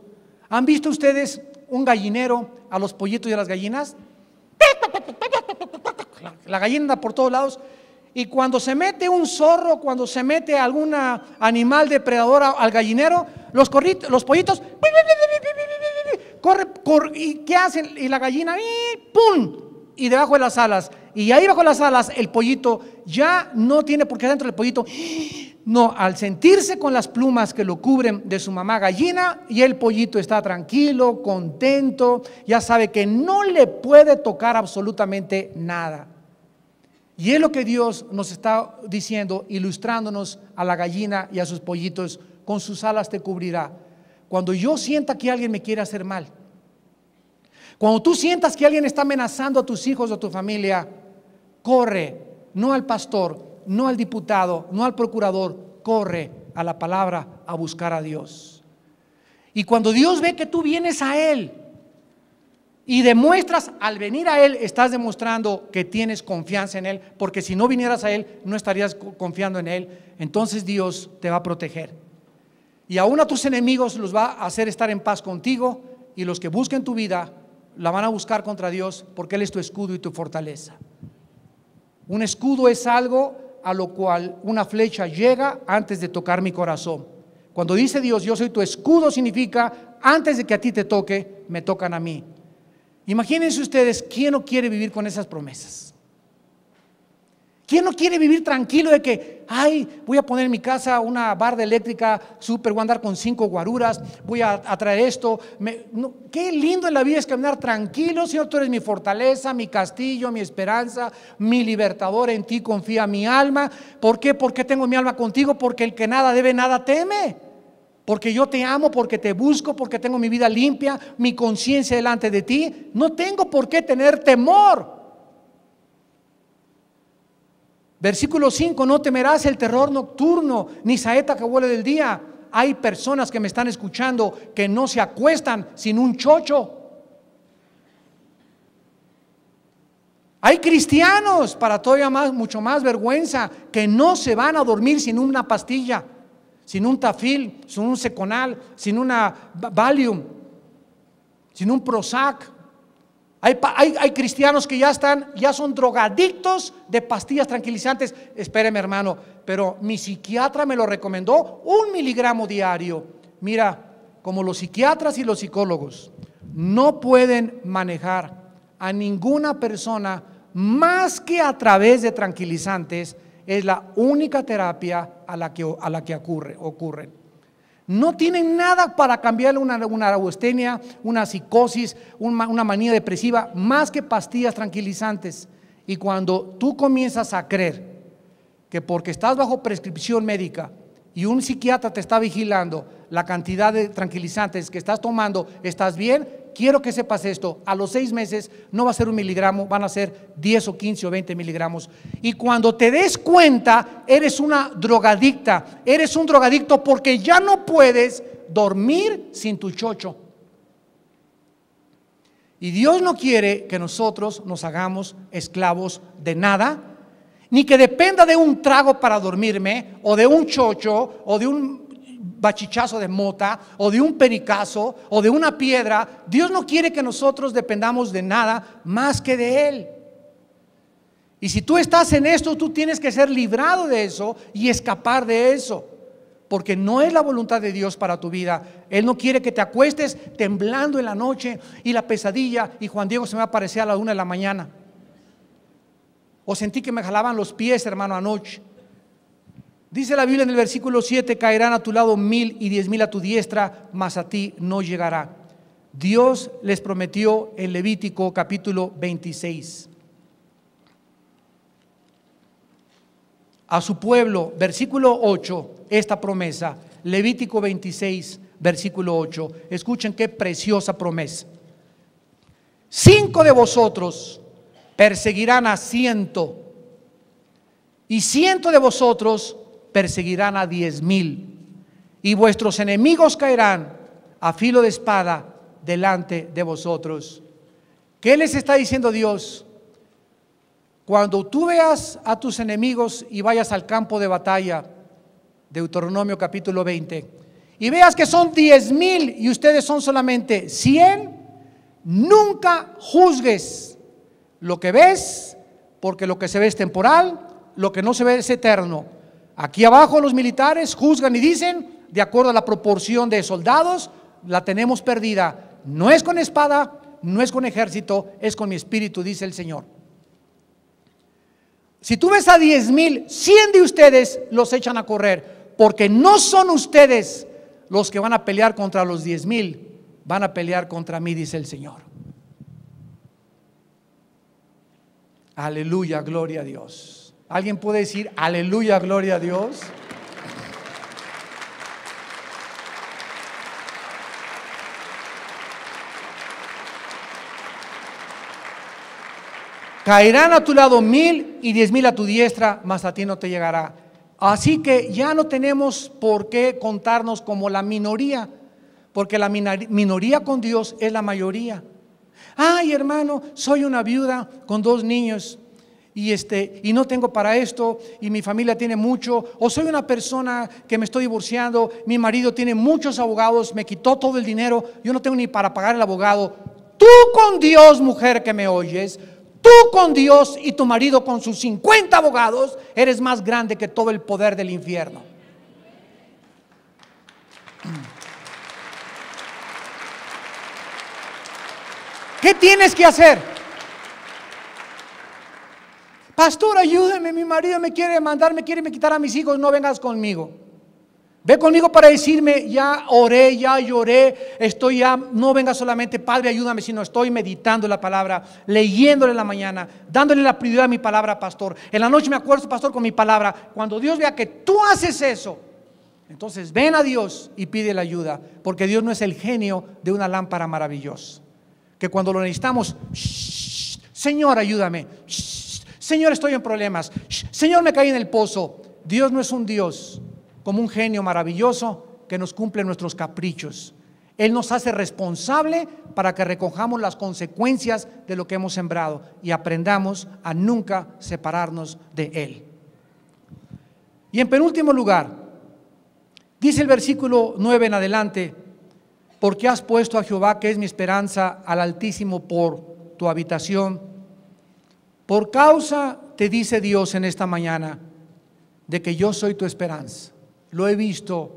¿Han visto ustedes un gallinero a los pollitos y a las gallinas? La gallina por todos lados. Y cuando se mete un zorro, cuando se mete algún animal depredador al gallinero, los, los pollitos corre, corre, ¿y qué hacen? Y la gallina, y ¡pum! Y debajo de las alas. Y ahí bajo las alas, el pollito ya no tiene por qué adentro del pollito. No, al sentirse con las plumas que lo cubren de su mamá gallina, y el pollito está tranquilo, contento, ya sabe que no le puede tocar absolutamente nada. Y es lo que Dios nos está diciendo, ilustrándonos a la gallina y a sus pollitos, con sus alas te cubrirá cuando yo sienta que alguien me quiere hacer mal, cuando tú sientas que alguien está amenazando a tus hijos o a tu familia, corre, no al pastor, no al diputado, no al procurador, corre a la palabra a buscar a Dios. Y cuando Dios ve que tú vienes a Él y demuestras, al venir a Él, estás demostrando que tienes confianza en Él, porque si no vinieras a Él, no estarías confiando en Él, entonces Dios te va a proteger. Y aún a tus enemigos los va a hacer estar en paz contigo y los que busquen tu vida la van a buscar contra Dios porque Él es tu escudo y tu fortaleza. Un escudo es algo a lo cual una flecha llega antes de tocar mi corazón. Cuando dice Dios, yo soy tu escudo, significa antes de que a ti te toque, me tocan a mí. Imagínense ustedes quién no quiere vivir con esas promesas. ¿Quién no quiere vivir tranquilo de que, ay, voy a poner en mi casa una barra eléctrica súper, voy a andar con cinco guaruras, voy a, traer esto? qué lindo en la vida es caminar tranquilo, Señor, tú eres mi fortaleza, mi castillo, mi esperanza, mi libertador, en ti confía mi alma. ¿Por qué? Porque tengo mi alma contigo, porque el que nada debe, nada teme. Porque yo te amo, porque te busco, porque tengo mi vida limpia, mi conciencia delante de ti. No tengo por qué tener temor. Versículo 5, no temerás el terror nocturno, ni saeta que huele del día. Hay personas que me están escuchando que no se acuestan sin un chocho. Hay cristianos, para todavía más, mucho más vergüenza, que no se van a dormir sin una pastilla, sin un tafil, sin un seconal, sin una Valium, sin un Prozac. Hay, cristianos que ya están, ya son drogadictos de pastillas tranquilizantes. Espéreme, hermano, pero mi psiquiatra me lo recomendó un miligramo diario. Mira, como los psiquiatras y los psicólogos no pueden manejar a ninguna persona más que a través de tranquilizantes, es la única terapia a la que, a la que ocurre, ocurren. No tienen nada para cambiarle una, una una psicosis, una manía depresiva, más que pastillas tranquilizantes. Y cuando tú comienzas a creer que porque estás bajo prescripción médica y un psiquiatra te está vigilando, la cantidad de tranquilizantes que estás tomando, ¿estás bien? Quiero que sepas esto, a los seis meses no va a ser un miligramo, van a ser 10 o 15 o 20 miligramos. Y cuando te des cuenta, eres una drogadicta, eres un drogadicto porque ya no puedes dormir sin tu chocho. Y Dios no quiere que nosotros nos hagamos esclavos de nada, ni que dependa de un trago para dormirme, o de un chocho, o de un bachichazo de mota o de un pericazo o de una piedra. Dios no quiere que nosotros dependamos de nada más que de Él. Y si tú estás en esto, tú tienes que ser librado de eso y escapar de eso. Porque no es la voluntad de Dios para tu vida. Él no quiere que te acuestes temblando en la noche y la pesadilla y Juan Diego se me aparecía a la una de la mañana. O sentí que me jalaban los pies, hermano, anoche. Dice la Biblia en el versículo 7, caerán a tu lado mil y diez mil a tu diestra, mas a ti no llegará. Dios les prometió en Levítico capítulo 26. A su pueblo, versículo 8, esta promesa, Levítico 26, versículo 8. Escuchen qué preciosa promesa. Cinco de vosotros perseguirán a ciento, y ciento de vosotros perseguirán a diez mil, y vuestros enemigos caerán a filo de espada delante de vosotros. ¿Qué les está diciendo Dios? Cuando tú veas a tus enemigos y vayas al campo de batalla, Deuteronomio capítulo 20, y veas que son diez mil y ustedes son solamente cien, nunca juzgues lo que ves, porque lo que se ve es temporal, lo que no se ve es eterno. Aquí abajo los militares juzgan y dicen, de acuerdo a la proporción de soldados, la tenemos perdida. No es con espada, no es con ejército, es con mi espíritu, dice el Señor. Si tú ves a 10 mil, 100 de ustedes los echan a correr, porque no son ustedes los que van a pelear contra los 10 mil, van a pelear contra mí, dice el Señor. Aleluya, gloria a Dios. ¿Alguien puede decir aleluya, gloria a Dios? Caerán a tu lado mil y diez mil a tu diestra, mas a ti no te llegará. Así que ya no tenemos por qué contarnos como la minoría, porque la minoría con Dios es la mayoría. Ay, hermano, soy una viuda con dos niños y, este, y no tengo para esto, y mi familia tiene mucho, o soy una persona que me estoy divorciando, mi marido tiene muchos abogados, me quitó todo el dinero, yo no tengo ni para pagar el abogado. Tú con Dios, mujer que me oyes, tú con Dios y tu marido con sus 50 abogados, eres más grande que todo el poder del infierno. ¿Qué tienes que hacer? Pastor, ayúdame, mi marido me quiere mandar, me quiere me quitar a mis hijos, no vengas conmigo. Ve conmigo para decirme, ya oré, ya lloré, estoy ya, no venga solamente, Padre, ayúdame, sino estoy meditando la palabra, leyéndole en la mañana, dándole la prioridad a mi palabra, pastor. En la noche me acuerdo, pastor, con mi palabra. Cuando Dios vea que tú haces eso, entonces ven a Dios y pide la ayuda, porque Dios no es el genio de una lámpara maravillosa, que cuando lo necesitamos, Señor, ayúdame. Señor, estoy en problemas. Señor, me caí en el pozo. Dios no es un Dios como un genio maravilloso que nos cumple nuestros caprichos. Él nos hace responsable para que recojamos las consecuencias de lo que hemos sembrado y aprendamos a nunca separarnos de Él. Y en penúltimo lugar, dice el versículo 9 en adelante, porque has puesto a Jehová, que es mi esperanza, al Altísimo por tu habitación por causa, te dice Dios en esta mañana, de que yo soy tu esperanza. Lo he visto,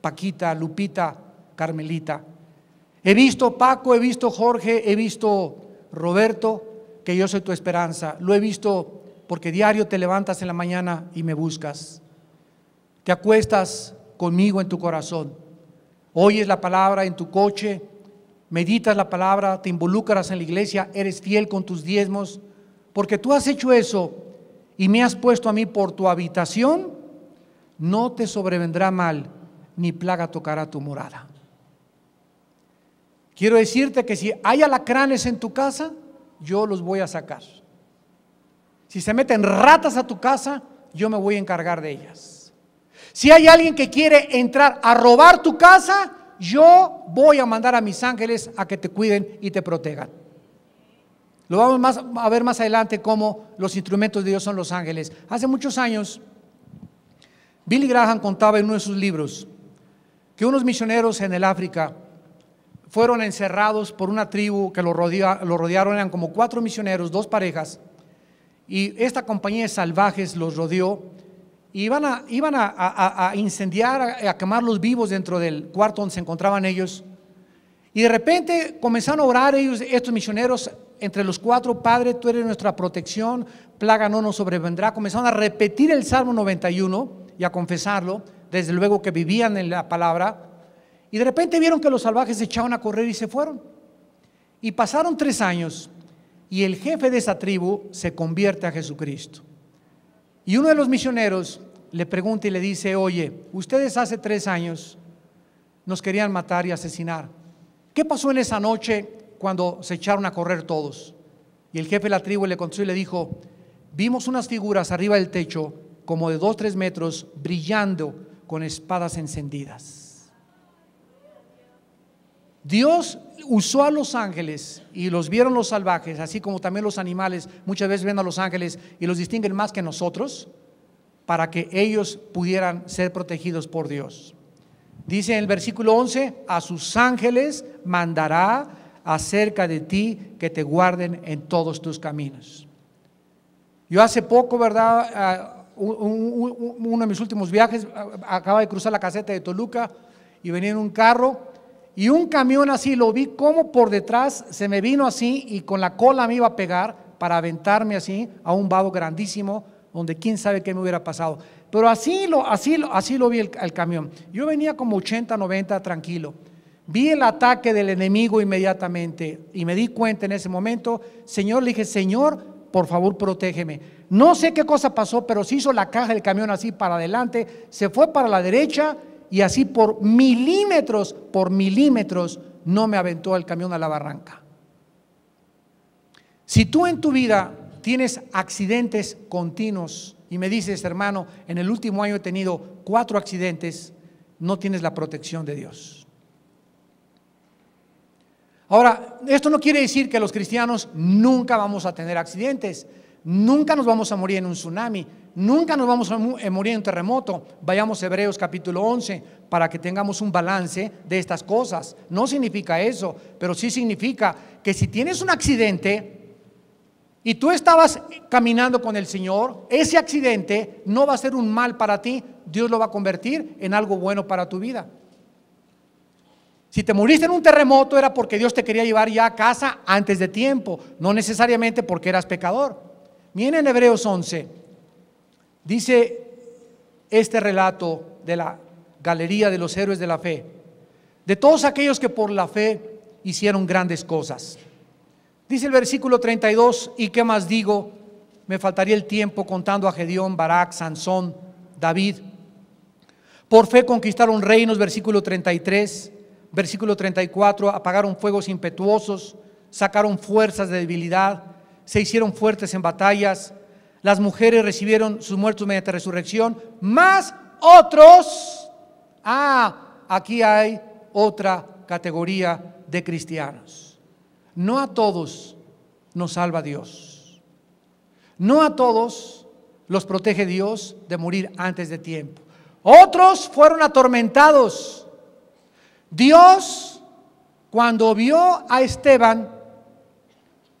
Paquita, Lupita, Carmelita. He visto Paco, he visto Jorge, he visto Roberto, que yo soy tu esperanza. Lo he visto porque diario te levantas en la mañana y me buscas. Te acuestas conmigo en tu corazón. Oyes la palabra en tu coche, meditas la palabra, te involucras en la iglesia, eres fiel con tus diezmos porque tú has hecho eso y me has puesto a mí por tu habitación, no te sobrevendrá mal, ni plaga tocará tu morada. Quiero decirte que si hay alacranes en tu casa, yo los voy a sacar. Si se meten ratas a tu casa, yo me voy a encargar de ellas. Si hay alguien que quiere entrar a robar tu casa, yo voy a mandar a mis ángeles a que te cuiden y te protejan. Lo vamos a ver más adelante cómo los instrumentos de Dios son los ángeles. Hace muchos años, Billy Graham contaba en uno de sus libros que unos misioneros en el África fueron encerrados por una tribu que los, rodearon, eran como cuatro misioneros, dos parejas, y esta compañía de salvajes los rodeó y iban a, incendiar, a, a quemarlos vivos dentro del cuarto donde se encontraban ellos. Y de repente comenzaron a orar ellos, estos misioneros, entre los cuatro, Padre, tú eres nuestra protección, plaga no nos sobrevendrá. Comenzaron a repetir el Salmo 91 y a confesarlo, desde luego que vivían en la palabra, y de repente vieron que los salvajes se echaban a correr y se fueron. Y pasaron tres años y el jefe de esa tribu se convierte a Jesucristo. Y uno de los misioneros le pregunta y le dice, oye, ustedes hace tres años nos querían matar y asesinar. ¿Qué pasó en esa noche cuando se echaron a correr todos. Y el jefe de la tribu le contestó y le dijo, vimos unas figuras arriba del techo, como de dos, tres metros, brillando con espadas encendidas. Dios usó a los ángeles y los vieron los salvajes, así como también los animales, muchas veces ven a los ángeles y los distinguen más que nosotros, para que ellos pudieran ser protegidos por Dios. Dice en el versículo 11, a sus ángeles mandará acerca de ti que te guarden en todos tus caminos. Yo hace poco, ¿verdad? Ah, uno de mis últimos viajes, acababa ah, acaba de cruzar la caseta de Toluca y venía en un carro y un camión así, lo vi como por detrás se me vino así y con la cola me iba a pegar para aventarme así a un vado grandísimo donde quién sabe qué me hubiera pasado. Pero así lo, así, así lo vi el camión. Yo venía como 80, 90 tranquilo. Vi el ataque del enemigo inmediatamente y me di cuenta en ese momento, Señor, le dije, Señor, por favor, protégeme. No sé qué cosa pasó, pero se hizo la caja del camión así para adelante, se fue para la derecha y así por milímetros, por milímetros, no me aventó el camión a la barranca. Si tú en tu vida tienes accidentes continuos y me dices, hermano, en el último año he tenido cuatro accidentes, no tienes la protección de Dios. Ahora, esto no quiere decir que los cristianos nunca vamos a tener accidentes, nunca nos vamos a morir en un tsunami, nunca nos vamos a eh, morir en un terremoto. Vayamos a Hebreos capítulo 11 para que tengamos un balance de estas cosas. No significa eso, pero sí significa que si tienes un accidente, y tú estabas caminando con el Señor, ese accidente no va a ser un mal para ti, Dios lo va a convertir en algo bueno para tu vida. Si te muriste en un terremoto era porque Dios te quería llevar ya a casa antes de tiempo, no necesariamente porque eras pecador. Miren en Hebreos 11, dice este relato de la galería de los héroes de la fe, de todos aquellos que por la fe hicieron grandes cosas. Dice el versículo 32, ¿y qué más digo? Me faltaría el tiempo contando a Gedeón, Barak, Sansón, David. Por fe conquistaron reinos, versículo 33 versículo 34, apagaron fuegos impetuosos, sacaron fuerzas de debilidad, se hicieron fuertes en batallas, las mujeres recibieron sus muertos mediante resurrección, más otros. Ah, aquí hay otra categoría de cristianos. No a todos nos salva Dios. No a todos los protege Dios de morir antes de tiempo. Otros fueron atormentados Dios, cuando vio a Esteban,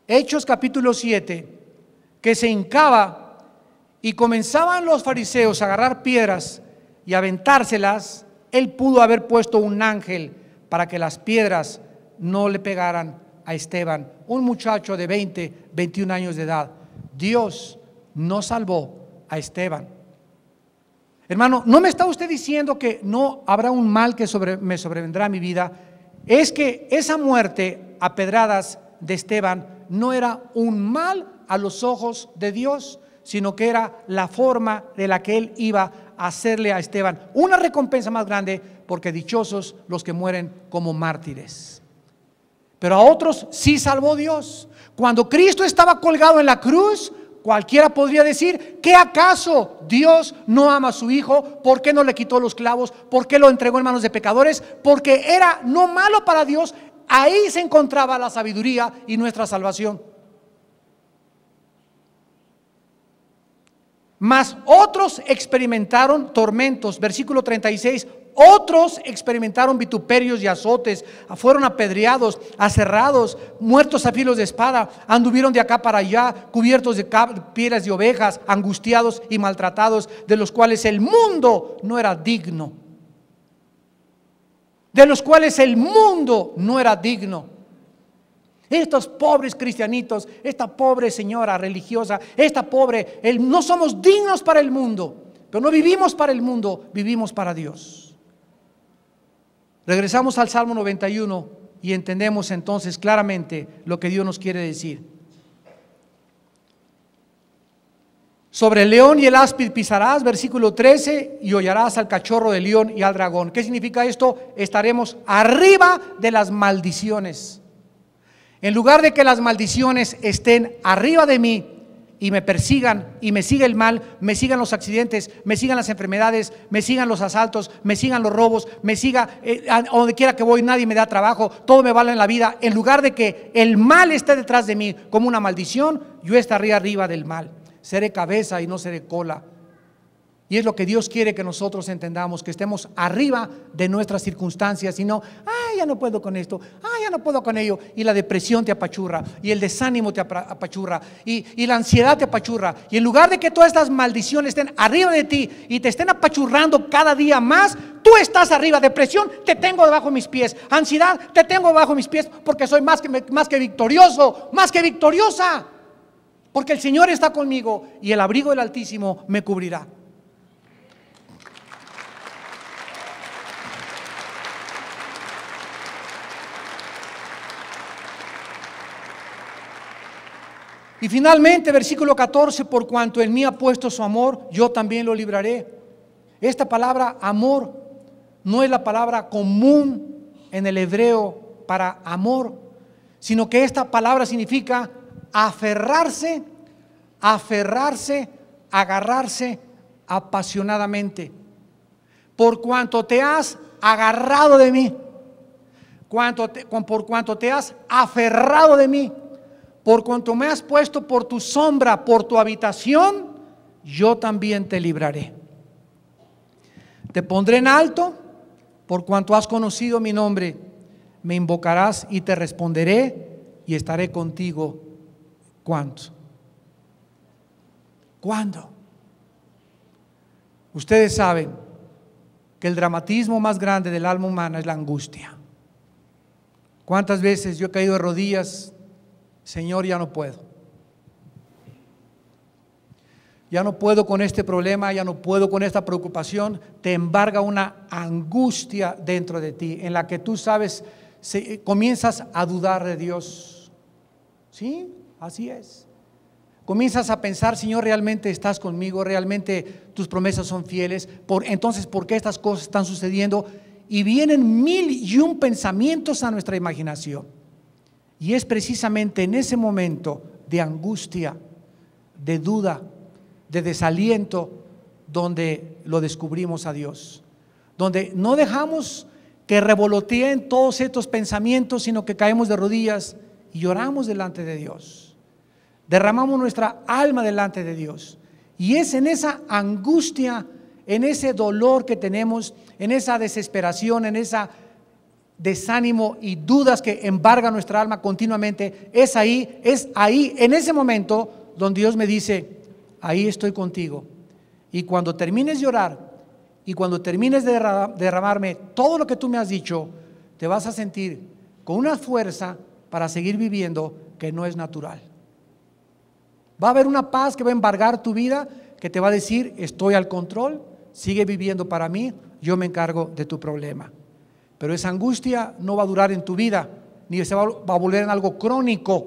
Hechos capítulo 7, que se hincaba y comenzaban los fariseos a agarrar piedras y aventárselas, él pudo haber puesto un ángel para que las piedras no le pegaran a Esteban, un muchacho de 20, 21 años de edad. Dios no salvó a Esteban. Hermano, no me está usted diciendo que no habrá un mal que me sobrevendrá a mi vida. Es que esa muerte a pedradas de Esteban no era un mal a los ojos de Dios, sino que era la forma de la que él iba a hacerle a Esteban una recompensa más grande, porque dichosos los que mueren como mártires. Pero a otros sí salvó Dios. Cuando Cristo estaba colgado en la cruz, Cualquiera podría decir, ¿qué acaso Dios no ama a su hijo? ¿Por qué no le quitó los clavos? ¿Por qué lo entregó en manos de pecadores? Porque era no malo para Dios, ahí se encontraba la sabiduría y nuestra salvación. Mas otros experimentaron tormentos, versículo 36, otros experimentaron vituperios y azotes, fueron apedreados, aserrados, muertos a filos de espada, anduvieron de acá para allá, cubiertos de piedras de ovejas, angustiados y maltratados, de los cuales el mundo no era digno. De los cuales el mundo no era digno. Estos pobres cristianitos, esta pobre señora religiosa, esta pobre, no somos dignos para el mundo, pero no vivimos para el mundo, vivimos para Dios. Regresamos al Salmo 91 y entendemos entonces claramente lo que Dios nos quiere decir. Sobre el león y el áspid pisarás, versículo 13, y hollarás al cachorro del león y al dragón. ¿Qué significa esto? Estaremos arriba de las maldiciones. En lugar de que las maldiciones estén arriba de mí, y me persigan y me siga el mal, me sigan los accidentes, me sigan las enfermedades, me sigan los asaltos, me sigan los robos, me siga eh, a donde quiera que voy, nadie me da trabajo, todo me vale en la vida, en lugar de que el mal esté detrás de mí como una maldición, yo estaría arriba del mal. Seré cabeza y no seré cola. Y es lo que Dios quiere que nosotros entendamos, que estemos arriba de nuestras circunstancias y no, ay, ya no puedo con esto, ay, ya no puedo con ello. Y la depresión te apachurra, y el desánimo te apachurra, y, la ansiedad te apachurra. Y en lugar de que todas estas maldiciones estén arriba de ti y te estén apachurrando cada día más, tú estás arriba. Depresión, te tengo debajo de mis pies. Ansiedad, te tengo debajo de mis pies porque soy más que, más que victorioso, más que victoriosa. Porque el Señor está conmigo y el abrigo del Altísimo me cubrirá. Y finalmente, versículo 14, por cuanto en mí ha puesto su amor, yo también lo libraré. Esta palabra amor no es la palabra común en el hebreo para amor, sino que esta palabra significa aferrarse, aferrarse, agarrarse apasionadamente. Por cuanto te has agarrado de mí, por cuanto te has aferrado de mí, por cuanto me has puesto por tu sombra, por tu habitación, yo también te libraré. Te pondré en alto, por cuanto has conocido mi nombre, me invocarás y te responderé y estaré contigo. ¿Cuánto? ¿Cuándo? Ustedes saben que el dramatismo más grande del alma humana es la angustia. ¿Cuántas veces yo he caído de rodillas Señor, ya no puedo. Ya no puedo con este problema, ya no puedo con esta preocupación. Te embarga una angustia dentro de ti en la que tú sabes, comienzas a dudar de Dios. ¿Sí? Así es. Comienzas a pensar, Señor, realmente estás conmigo, realmente tus promesas son fieles. Por, entonces, ¿por qué estas cosas están sucediendo? Y vienen mil y un pensamientos a nuestra imaginación. Y es precisamente en ese momento de angustia, de duda, de desaliento, donde lo descubrimos a Dios. Donde no dejamos que revoloteen todos estos pensamientos, sino que caemos de rodillas y lloramos delante de Dios. Derramamos nuestra alma delante de Dios. Y es en esa angustia, en ese dolor que tenemos, en esa desesperación, en esa desánimo y dudas que embarga nuestra alma continuamente, es ahí, es ahí, en ese momento, donde Dios me dice, ahí estoy contigo. Y cuando termines de orar y cuando termines de derramarme todo lo que tú me has dicho, te vas a sentir con una fuerza para seguir viviendo que no es natural. Va a haber una paz que va a embargar tu vida, que te va a decir, estoy al control, sigue viviendo para mí, yo me encargo de tu problema. Pero esa angustia no va a durar en tu vida, ni se va, a volver en algo crónico,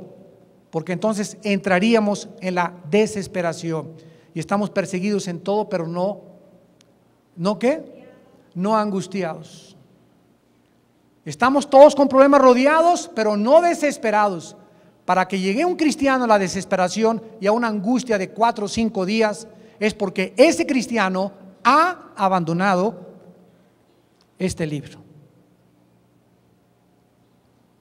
porque entonces entraríamos en la desesperación. Y estamos perseguidos en todo, pero no, ¿no qué? No angustiados. Estamos todos con problemas rodeados, pero no desesperados. Para que llegue un cristiano a la desesperación y a una angustia de cuatro o cinco días, es porque ese cristiano ha abandonado este libro.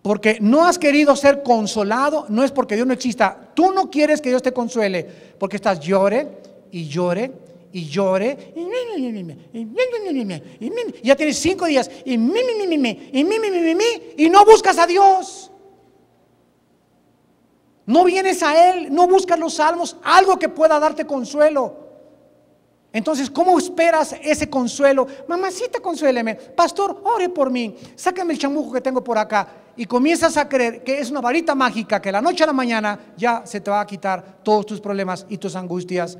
Porque no has querido ser consolado, no es porque Dios no exista. Tú no quieres que Dios te consuele, porque estás llore y llore y llore. Y ya tienes cinco días y y no buscas a Dios. No vienes a Él, no buscas los salmos, algo que pueda darte consuelo. Entonces, ¿cómo esperas ese consuelo? Mamacita, consuéleme. Pastor, ore por mí. Sácame el chamuco que tengo por acá. Y comienzas a creer que es una varita mágica que la noche a la mañana ya se te va a quitar todos tus problemas y tus angustias.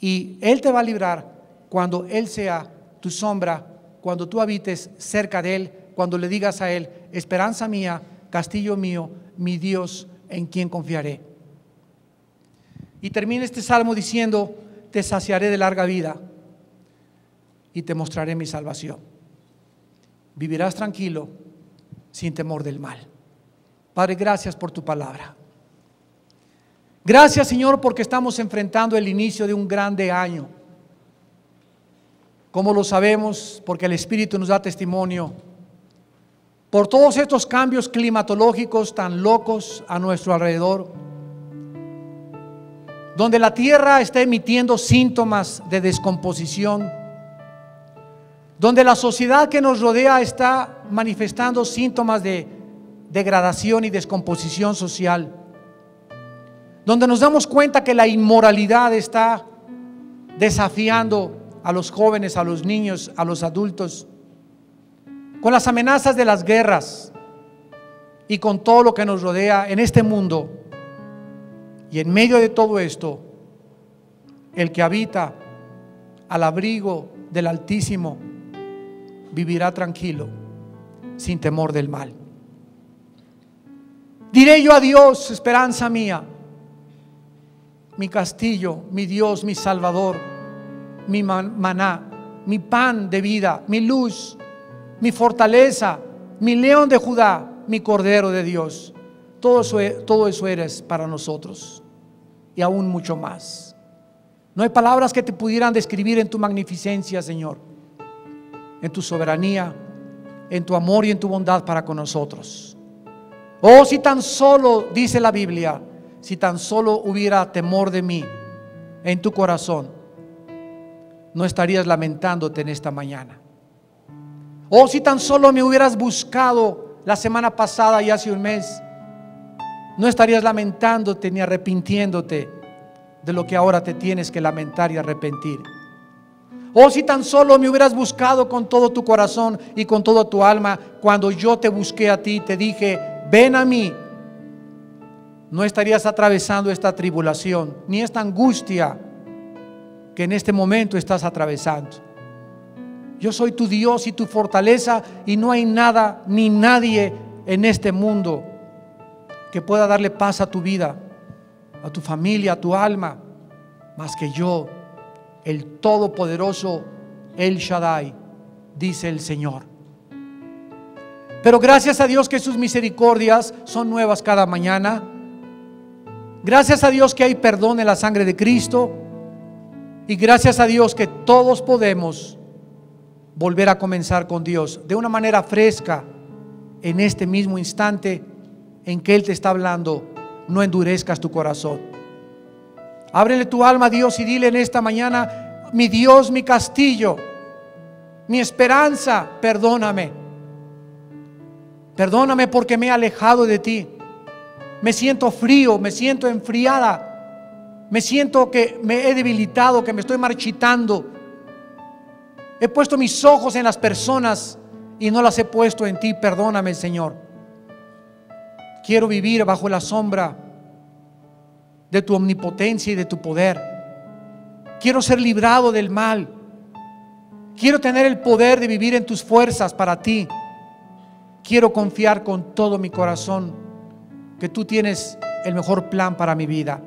Y Él te va a librar cuando Él sea tu sombra, cuando tú habites cerca de Él, cuando le digas a Él, esperanza mía, castillo mío, mi Dios, en quien confiaré. Y termina este salmo diciendo, te saciaré de larga vida y te mostraré mi salvación. Vivirás tranquilo sin temor del mal. Padre, gracias por tu palabra. Gracias Señor porque estamos enfrentando el inicio de un grande año. Como lo sabemos, porque el Espíritu nos da testimonio. Por todos estos cambios climatológicos tan locos a nuestro alrededor, donde la tierra está emitiendo síntomas de descomposición, donde la sociedad que nos rodea está manifestando síntomas de degradación y descomposición social, donde nos damos cuenta que la inmoralidad está desafiando a los jóvenes, a los niños, a los adultos, con las amenazas de las guerras y con todo lo que nos rodea en este mundo y en medio de todo esto, el que habita al abrigo del Altísimo vivirá tranquilo, sin temor del mal. Diré yo a Dios, esperanza mía, mi castillo, mi Dios, mi Salvador, mi maná, mi pan de vida, mi luz, mi fortaleza, mi león de Judá, mi cordero de Dios. Todo eso, e-, eres para nosotros y aún mucho más. No hay palabras que te pudieran describir en tu magnificencia, Señor, en tu soberanía, en tu amor y en tu bondad para con nosotros. Oh, si tan solo, dice la Biblia, si tan solo hubiera temor de mí en tu corazón, no estarías lamentándote en esta mañana. Oh, si tan solo me hubieras buscado la semana pasada y hace un mes no estarías lamentándote ni arrepintiéndote de lo que ahora te tienes que lamentar y arrepentir. Oh, si tan solo me hubieras buscado con todo tu corazón y con toda tu alma, cuando yo te busqué a ti, te dije, ven a mí, no estarías atravesando esta tribulación, ni esta angustia que en este momento estás atravesando. Yo soy tu Dios y tu fortaleza y no hay nada ni nadie en este mundo que pueda darle paz a tu vida, a tu familia, a tu alma, más que yo, el Todopoderoso, el Shaddai, dice el Señor. Pero gracias a Dios que sus misericordias son nuevas cada mañana. Gracias a Dios que hay perdón en la sangre de Cristo. Y gracias a Dios que todos podemos volver a comenzar con Dios de una manera fresca en este mismo instante en que Él te está hablando, no endurezcas tu corazón. Ábrele tu alma a Dios y dile en esta mañana, mi Dios, mi castillo, mi esperanza, perdóname. Perdóname porque me he alejado de ti. Me siento frío, me siento enfriada. Me siento que me he debilitado, que me estoy marchitando. He puesto mis ojos en las personas y no las he puesto en ti. Perdóname, Señor. Quiero vivir bajo la sombra de tu omnipotencia y de tu poder. Quiero ser librado del mal. Quiero tener el poder de vivir en tus fuerzas para ti. Quiero confiar con todo mi corazón que tú tienes el mejor plan para mi vida.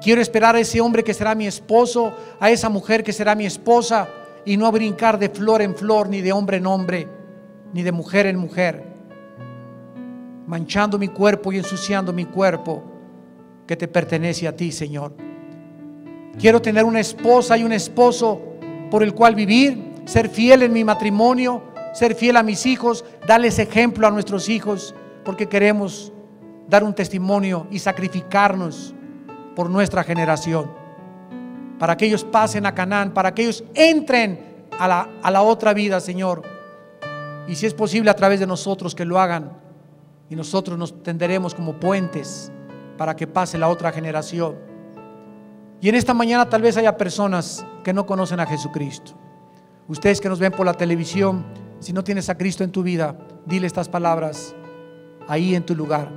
Quiero esperar a ese hombre que será mi esposo, a esa mujer que será mi esposa, y no brincar de flor en flor, ni de hombre en hombre, ni de mujer en mujer manchando mi cuerpo y ensuciando mi cuerpo que te pertenece a ti, Señor. Quiero tener una esposa y un esposo por el cual vivir, ser fiel en mi matrimonio, ser fiel a mis hijos, darles ejemplo a nuestros hijos, porque queremos dar un testimonio y sacrificarnos por nuestra generación, para que ellos pasen a Canaán, para que ellos entren a la, a la otra vida, Señor. Y si es posible a través de nosotros que lo hagan y nosotros nos tenderemos como puentes para que pase la otra generación. Y en esta mañana tal vez haya personas que no conocen a Jesucristo. Ustedes que nos ven por la televisión, si no tienes a Cristo en tu vida, dile estas palabras ahí en tu lugar.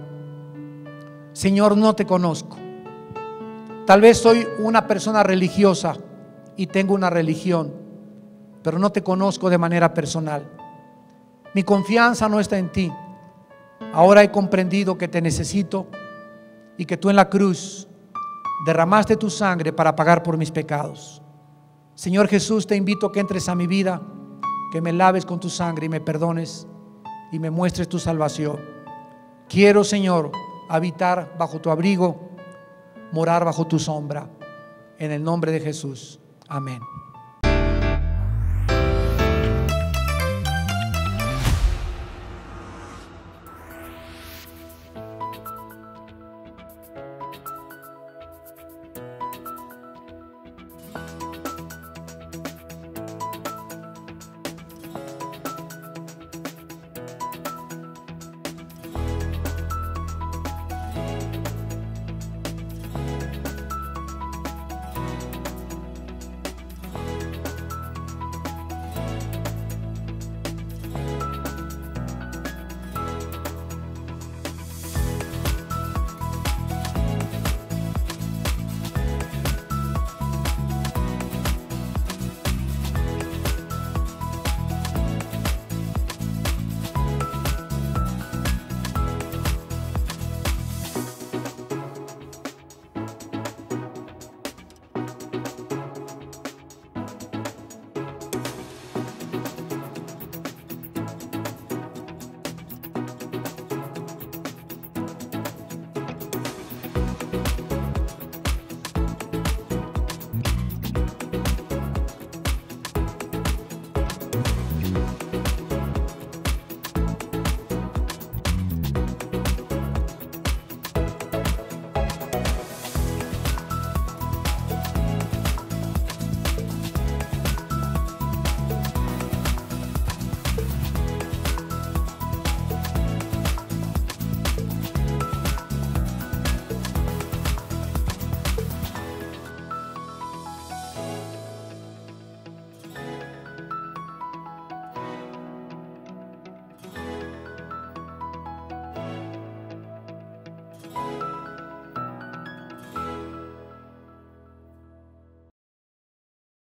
Señor, no te conozco. Tal vez soy una persona religiosa y tengo una religión, pero no te conozco de manera personal. Mi confianza no está en ti. Ahora he comprendido que te necesito y que tú en la cruz derramaste tu sangre para pagar por mis pecados. Señor Jesús, te invito a que entres a mi vida, que me laves con tu sangre y me perdones y me muestres tu salvación. Quiero, Señor, habitar bajo tu abrigo, morar bajo tu sombra. En el nombre de Jesús. Amén.